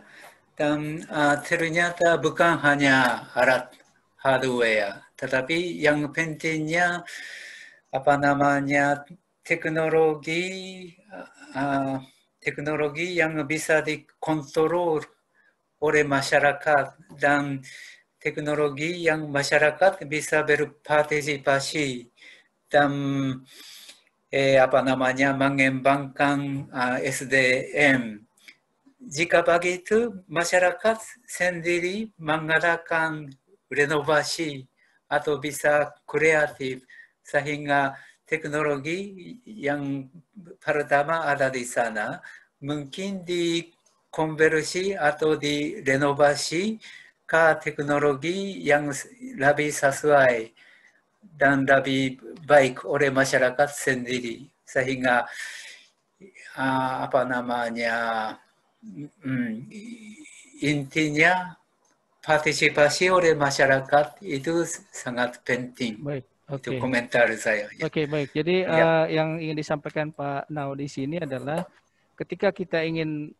Dan uh, ternyata bukan hanya alat hardware, tetapi yang pentingnya apa namanya teknologi uh, teknologi yang bisa dikontrol oleh masyarakat dan teknologi yang masyarakat bisa berpartisipasi dan eh, apa namanya mengembangkan uh, eh, SDM. Jika begitu, masyarakat sendiri mengadakan renovasi atau bisa kreatif sehingga teknologi yang pertama ada di sana mungkin di konversi atau di renovasi, ke teknologi yang lebih sesuai dan lebih baik oleh masyarakat sendiri sehingga uh, apa namanya um, intinya partisipasi oleh masyarakat itu sangat penting. Baik. Okay. Itu komentar saya. Ya. Oke, okay, baik. Jadi ya. uh, yang ingin disampaikan Pak Nau di sini adalah ketika kita ingin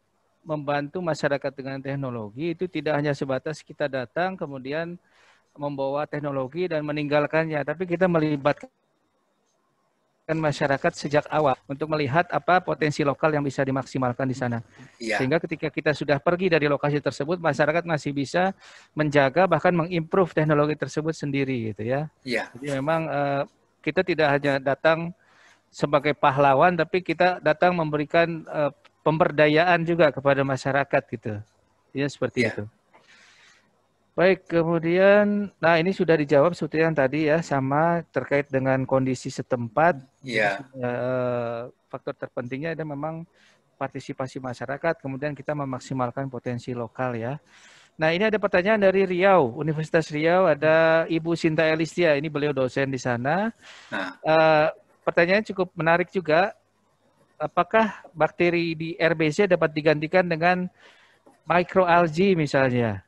membantu masyarakat dengan teknologi itu tidak hanya sebatas kita datang kemudian membawa teknologi dan meninggalkannya, tapi kita melibatkan masyarakat sejak awal untuk melihat apa potensi lokal yang bisa dimaksimalkan di sana. Ya. Sehingga ketika kita sudah pergi dari lokasi tersebut, masyarakat masih bisa menjaga bahkan mengimprove teknologi tersebut sendiri gitu ya. ya. Jadi memang uh, kita tidak hanya datang sebagai pahlawan, tapi kita datang memberikan uh, pemberdayaan juga kepada masyarakat gitu. Ya seperti yeah. itu. Baik, kemudian nah ini sudah dijawab sebetulnya tadi ya sama terkait dengan kondisi setempat. Iya. Yeah. faktor terpentingnya ada memang partisipasi masyarakat, kemudian kita memaksimalkan potensi lokal ya. Nah, ini ada pertanyaan dari Riau, Universitas Riau ada Ibu Sinta Elistia, ini beliau dosen di sana. Nah. Uh, pertanyaannya cukup menarik juga apakah bakteri di RBC dapat digantikan dengan microalgae misalnya?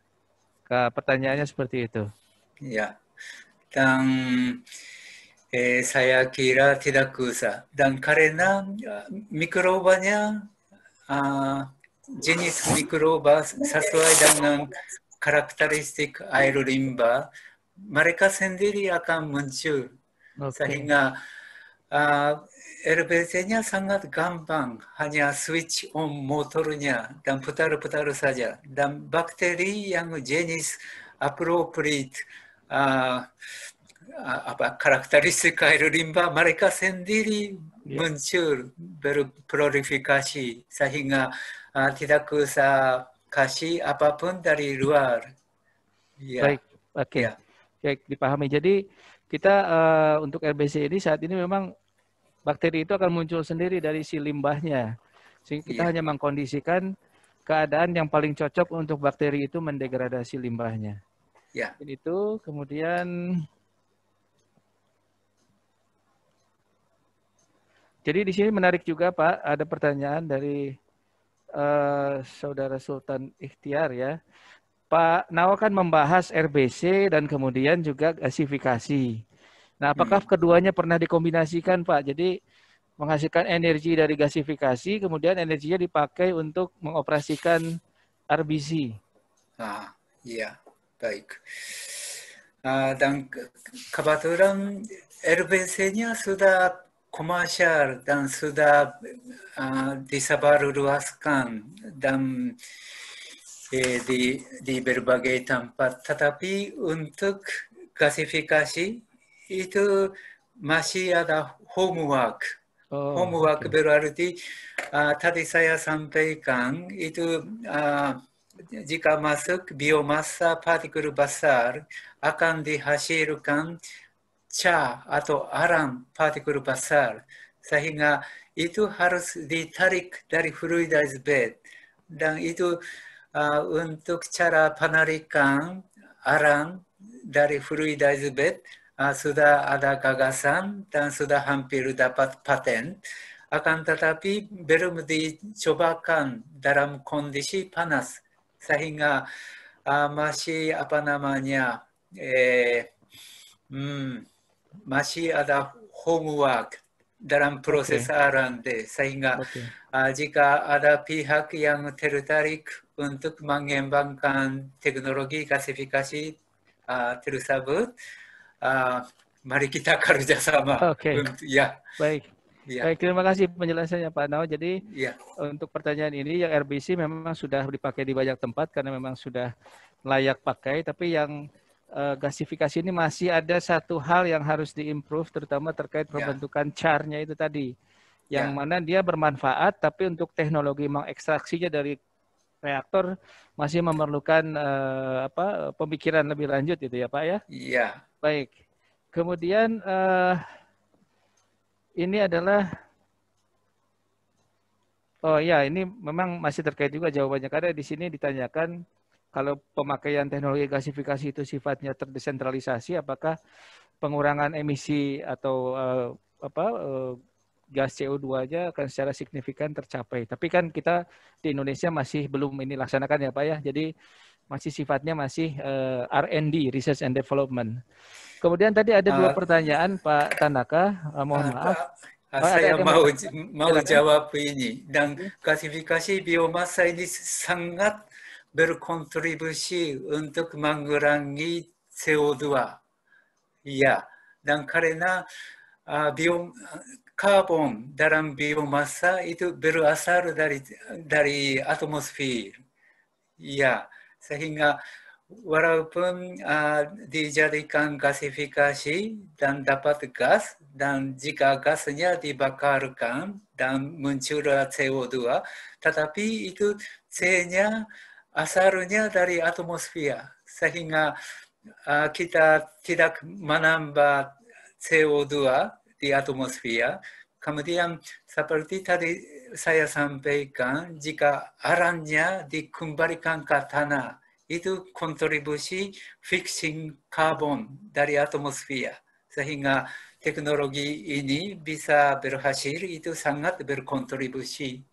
Pertanyaannya seperti itu. Ya, dan eh, saya kira tidak usah. Dan karena ya, mikrobanya uh, jenis mikroba sesuai dengan karakteristik air limba, mereka sendiri akan muncul. Okay. Sehingga ah, lbc nya sangat gampang, hanya switch on motornya dan putar-putar saja. Dan bakteri yang jenis appropriate, uh, uh apa karakteristik air limbah mereka sendiri ya. muncul berprolifikasi sehingga uh, tidak usah kasih apapun dari luar. Yeah. Baik, oke, okay. Ya. yeah. baik dipahami. Jadi kita uh, untuk RBC ini saat ini memang bakteri itu akan muncul sendiri dari si limbahnya. Sehingga kita yeah. hanya mengkondisikan keadaan yang paling cocok untuk bakteri itu mendegradasi limbahnya. Ya. Yeah. Itu kemudian Jadi di sini menarik juga Pak, ada pertanyaan dari uh, saudara Sultan Ikhtiar ya. Pak Nawa kan membahas RBC dan kemudian juga gasifikasi. Nah, apakah hmm. keduanya pernah dikombinasikan, Pak? Jadi menghasilkan energi dari gasifikasi, kemudian energinya dipakai untuk mengoperasikan RBC. Ah, iya, baik. Uh, dan kebetulan RBC-nya sudah komersial dan sudah uh, ah, disebar luaskan dan eh, di, di berbagai tempat. Tetapi untuk gasifikasi itu masih ada homework. Oh, homework okay. berarti uh, tadi saya sampaikan itu uh, jika masuk biomassa partikel basar akan dihasilkan cha atau aram partikel basar sehingga itu harus ditarik dari fluidized bed dan itu uh, untuk cara penarikan aram dari fluidized bed sudah ada gagasan dan sudah hampir dapat paten. Akan tetapi belum dicobakan dalam kondisi panas sehingga uh, masih apa namanya eh, hmm, masih ada homework dalam proses okay. R&D sehingga okay. uh, jika ada pihak yang tertarik untuk mengembangkan teknologi gasifikasi uh, tersebut uh, mari kita kerjasama. Oke. Okay. Ya. Baik. Ya. Baik, terima kasih penjelasannya Pak Nao. Jadi ya. untuk pertanyaan ini yang RBC memang sudah dipakai di banyak tempat karena memang sudah layak pakai, tapi yang uh, gasifikasi ini masih ada satu hal yang harus diimprove, terutama terkait ya. pembentukan ya. charnya itu tadi, yang ya. mana dia bermanfaat, tapi untuk teknologi mengekstraksinya dari reaktor masih memerlukan uh, apa pemikiran lebih lanjut itu ya Pak ya? Iya. Baik. Kemudian uh, ini adalah Oh ya, ini memang masih terkait juga jawabannya karena di sini ditanyakan kalau pemakaian teknologi gasifikasi itu sifatnya terdesentralisasi, apakah pengurangan emisi atau uh, apa uh, gas CO2-nya akan secara signifikan tercapai. Tapi kan kita di Indonesia masih belum ini laksanakan ya Pak ya. Jadi masih sifatnya masih uh, eh, R&D research and development. Kemudian tadi ada dua uh, pertanyaan Pak Tanaka, uh, mohon uh, maaf. Uh, saya ada, mau mau jawab ini dan klasifikasi biomasa ini sangat berkontribusi untuk mengurangi CO2. Iya, dan karena uh, biom karbon dalam biomasa itu berasal dari dari atmosfer. Iya. Sehingga walaupun uh, dijadikan gasifikasi dan dapat gas, dan jika gasnya dibakarkan dan muncul CO2, tetapi itu C-nya asalnya dari atmosfer, sehingga uh, kita tidak menambah CO2 di atmosfer. Kemudian seperti tadi saya sampaikan jika arangnya dikembalikan ke tanah, itu kontribusi fixing karbon dari atmosfer. Sehingga teknologi ini bisa berhasil, itu sangat berkontribusi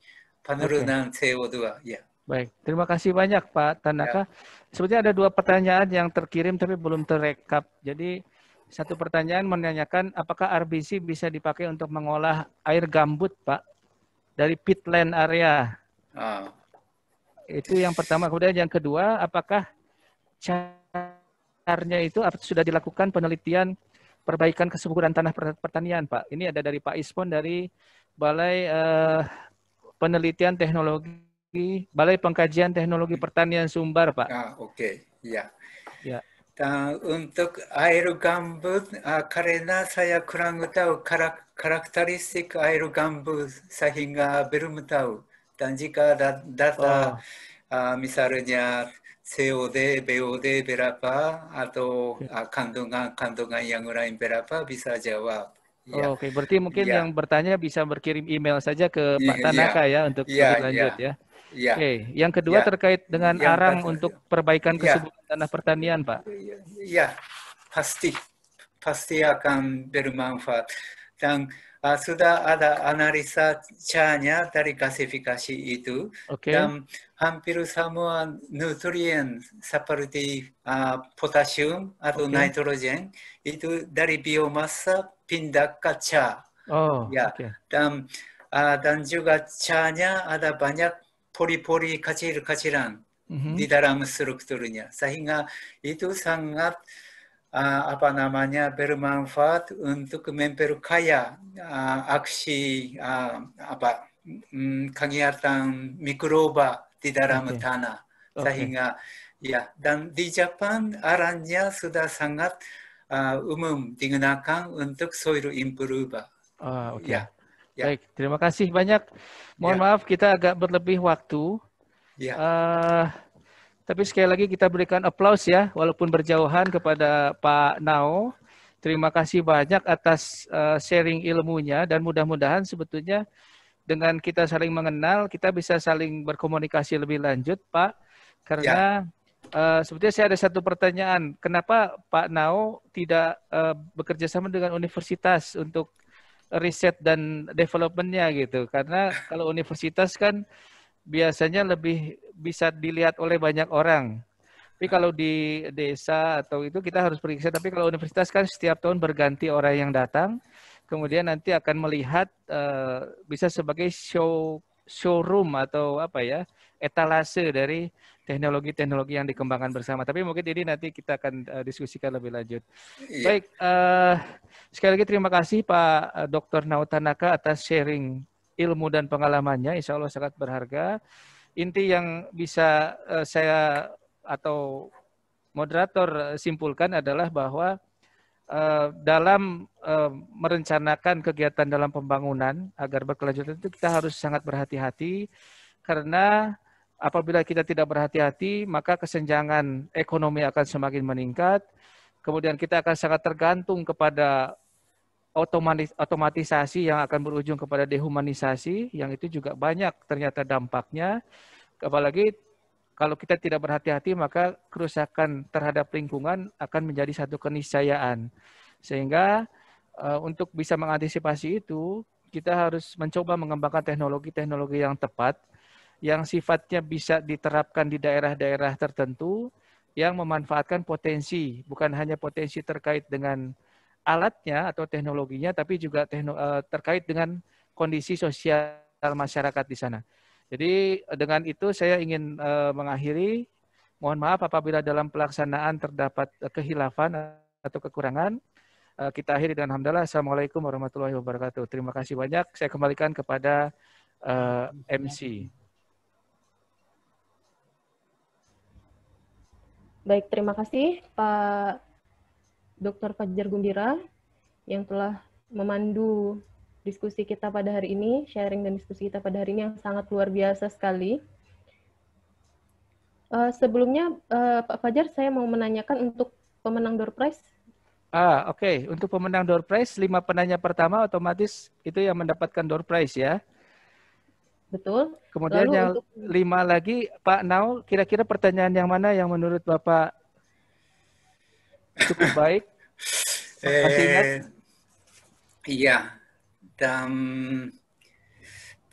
penurunan okay. CO2. Ya. Baik, terima kasih banyak Pak Tanaka. Ya. Sebetulnya ada dua pertanyaan yang terkirim tapi belum terekap. Jadi satu pertanyaan menanyakan apakah RBC bisa dipakai untuk mengolah air gambut, Pak? dari pit lane area. Ah. Itu yang pertama. Kemudian yang kedua, apakah caranya itu sudah dilakukan penelitian perbaikan kesuburan tanah pertanian, Pak? Ini ada dari Pak Ispon dari Balai eh, Penelitian Teknologi, Balai Pengkajian Teknologi Pertanian Sumbar, Pak. Ah, oke. Okay. Ya. Ya. Dan untuk air gambut, uh, karena saya kurang tahu karakter Karakteristik air gambut, sehingga belum tahu dan jika data oh. Ah, misalnya COD, BOD berapa atau kandungan-kandungan ya. ah, yang lain berapa bisa jawab. Ya. Oke, okay. berarti mungkin ya. yang bertanya bisa berkirim email saja ke Pak iya, iya. Tanaka ya, ya untuk ya, lebih iya. lanjut ya. ya. Oke, okay. yang kedua ya. terkait dengan yang arang pasti. untuk perbaikan kesuburan ya. tanah pertanian, Pak. Ya, pasti pasti akan bermanfaat dan uh, ah, sudah ada analisa caranya dari klasifikasi itu okay. dan hampir semua nutrien seperti uh, potasium atau okay. nitrogen itu dari biomassa pindah ke ca. Oh, ya. Okay. Dan uh, dan juga cahnya ada banyak poli-poli kecil-kecilan mm -hmm. di dalam strukturnya sehingga itu sangat uh, apa namanya bermanfaat untuk memperkaya uh, aksi uh, apa um, kegiatan mikroba di dalam okay. tanah okay. sehingga ya dan di Jepang arahnya sudah sangat uh, umum digunakan untuk soil improver. Ah, okay. ya. ya. Baik, terima kasih banyak. Mohon ya. maaf kita agak berlebih waktu. Ya. Uh, tapi sekali lagi kita berikan aplaus ya, walaupun berjauhan kepada Pak Nao. Terima kasih banyak atas eh, sharing ilmunya dan mudah-mudahan sebetulnya dengan kita saling mengenal, kita bisa saling berkomunikasi lebih lanjut, Pak. Karena ya. Eh, sebetulnya saya ada satu pertanyaan, kenapa Pak Nao tidak uh, bekerja sama dengan universitas untuk riset dan developmentnya gitu? Karena kalau universitas kan biasanya lebih bisa dilihat oleh banyak orang. Tapi nah. kalau di desa atau itu kita harus periksa. Tapi kalau universitas kan setiap tahun berganti orang yang datang. Kemudian nanti akan melihat uh, bisa sebagai show showroom atau apa ya etalase dari teknologi-teknologi yang dikembangkan bersama. Tapi mungkin ini nanti kita akan uh, diskusikan lebih lanjut. Iya. Baik, uh, sekali lagi terima kasih Pak Dr. Nautanaka atas sharing ilmu dan pengalamannya. Insya Allah sangat berharga inti yang bisa eh, saya atau moderator simpulkan adalah bahwa eh, dalam eh, merencanakan kegiatan dalam pembangunan agar berkelanjutan itu kita harus sangat berhati-hati karena apabila kita tidak berhati-hati maka kesenjangan ekonomi akan semakin meningkat kemudian kita akan sangat tergantung kepada otomatis otomatisasi yang akan berujung kepada dehumanisasi yang itu juga banyak ternyata dampaknya apalagi kalau kita tidak berhati-hati maka kerusakan terhadap lingkungan akan menjadi satu keniscayaan sehingga uh, untuk bisa mengantisipasi itu kita harus mencoba mengembangkan teknologi-teknologi yang tepat yang sifatnya bisa diterapkan di daerah-daerah tertentu yang memanfaatkan potensi bukan hanya potensi terkait dengan alatnya atau teknologinya, tapi juga eh, terkait dengan kondisi sosial masyarakat di sana. Jadi eh, dengan itu saya ingin eh, mengakhiri. Mohon maaf apabila dalam pelaksanaan terdapat kehilafan atau kekurangan. kita akhiri dengan alhamdulillah. Assalamualaikum warahmatullahi wabarakatuh. Terima kasih banyak. Saya kembalikan kepada MC. Baik, terima kasih Pak Dr. Fajar Gumbira yang telah memandu diskusi kita pada hari ini, sharing dan diskusi kita pada hari ini yang sangat luar biasa sekali. Uh, sebelumnya, uh, Pak Fajar, saya mau menanyakan untuk pemenang door prize. Ah, oke. Okay. Untuk pemenang door prize, lima penanya pertama otomatis itu yang mendapatkan door prize ya. Betul. Kemudian Lalu yang untuk... lima lagi, Pak Nau, kira-kira pertanyaan yang mana yang menurut Bapak cukup baik Eh, yeah. Dam,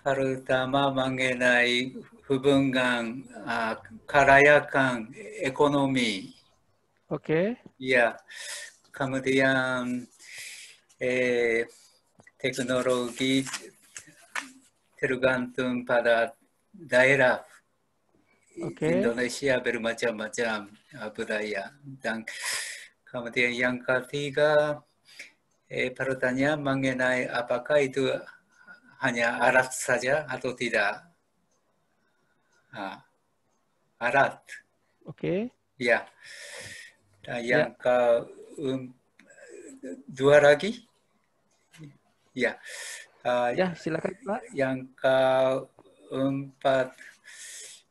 ルタマ曲げない不分眼あからや感エコノミー OK いやカムディアン、えー、テクノロギテルガントゥンパダダエラフ、okay. インドネシアベルマチャマチャアブダイ Kemudian yang ketiga, eh, pertanyaan mengenai apakah itu hanya arat saja atau tidak. Ah, arat Oke. Okay. Ya. Dan ya. yang ya. ke um, dua lagi. Ya. Uh, ya, silakan Pak. Yang ke empat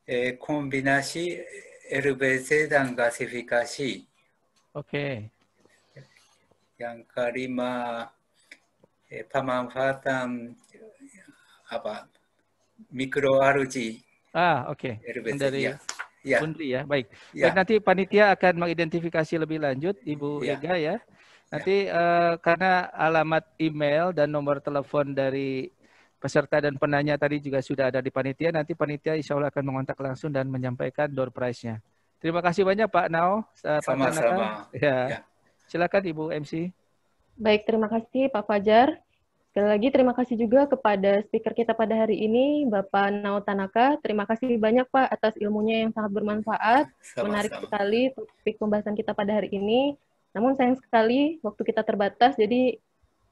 eh, kombinasi LBC dan gasifikasi. Oke. Okay. Yang kelima eh, pemanfaatan apa mikroalgi. Ah, oke. Okay. Dari ya. Ya. Bundri ya, baik. Ya. Baik nanti panitia akan mengidentifikasi lebih lanjut Ibu ya. Ega ya. Nanti ya. Uh, karena alamat email dan nomor telepon dari peserta dan penanya tadi juga sudah ada di panitia, nanti panitia insya Allah akan mengontak langsung dan menyampaikan door prize-nya. Terima kasih banyak Pak Nao. Eh, Sama-sama. Ya. ya. Silakan Ibu MC. Baik, terima kasih Pak Fajar. Sekali lagi terima kasih juga kepada speaker kita pada hari ini, Bapak Nao Tanaka. Terima kasih banyak Pak atas ilmunya yang sangat bermanfaat, Sama-sama. menarik sekali topik pembahasan kita pada hari ini. Namun sayang sekali waktu kita terbatas, jadi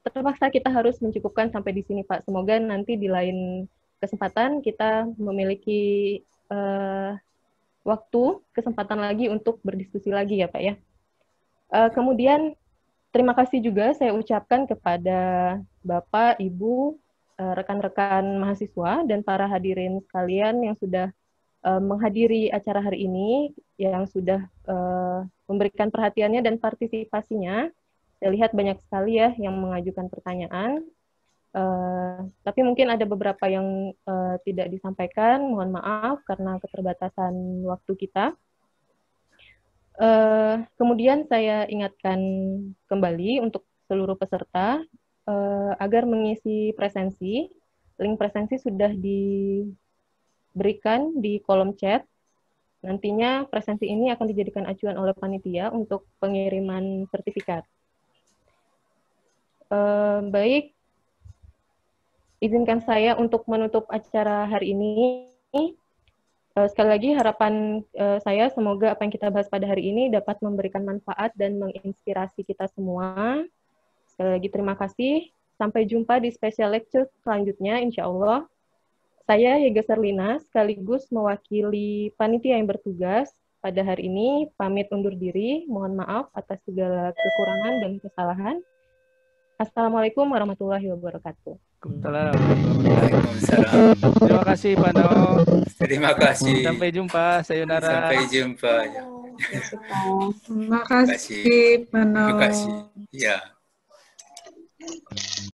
terpaksa kita harus mencukupkan sampai di sini Pak. Semoga nanti di lain kesempatan kita memiliki uh, waktu, kesempatan lagi untuk berdiskusi lagi ya Pak ya. Uh, kemudian terima kasih juga saya ucapkan kepada Bapak, Ibu, eh, rekan-rekan uh, mahasiswa dan para hadirin sekalian yang sudah uh, menghadiri acara hari ini, yang sudah uh, memberikan perhatiannya dan partisipasinya. Saya lihat banyak sekali ya yang mengajukan pertanyaan. Uh, tapi mungkin ada beberapa yang uh, tidak disampaikan, mohon maaf karena keterbatasan waktu kita. Uh, kemudian saya ingatkan kembali untuk seluruh peserta uh, agar mengisi presensi. Link presensi sudah diberikan di kolom chat. Nantinya presensi ini akan dijadikan acuan oleh panitia untuk pengiriman sertifikat. Uh, baik, izinkan saya untuk menutup acara hari ini. Eh, sekali lagi harapan eh, saya semoga apa yang kita bahas pada hari ini dapat memberikan manfaat dan menginspirasi kita semua. Sekali lagi terima kasih. Sampai jumpa di special lecture selanjutnya, insya Allah. Saya Yega Serlina, sekaligus mewakili panitia yang bertugas pada hari ini, pamit undur diri. Mohon maaf atas segala kekurangan dan kesalahan. Assalamualaikum warahmatullahi wabarakatuh. Waalaikumsalam. Waalaikumsalam. Terima kasih Pak Nao. Terima kasih. Sampai jumpa. Sayonara. Sampai jumpa. Ya. Terima kasih Pak Nao. Terima kasih. Ya.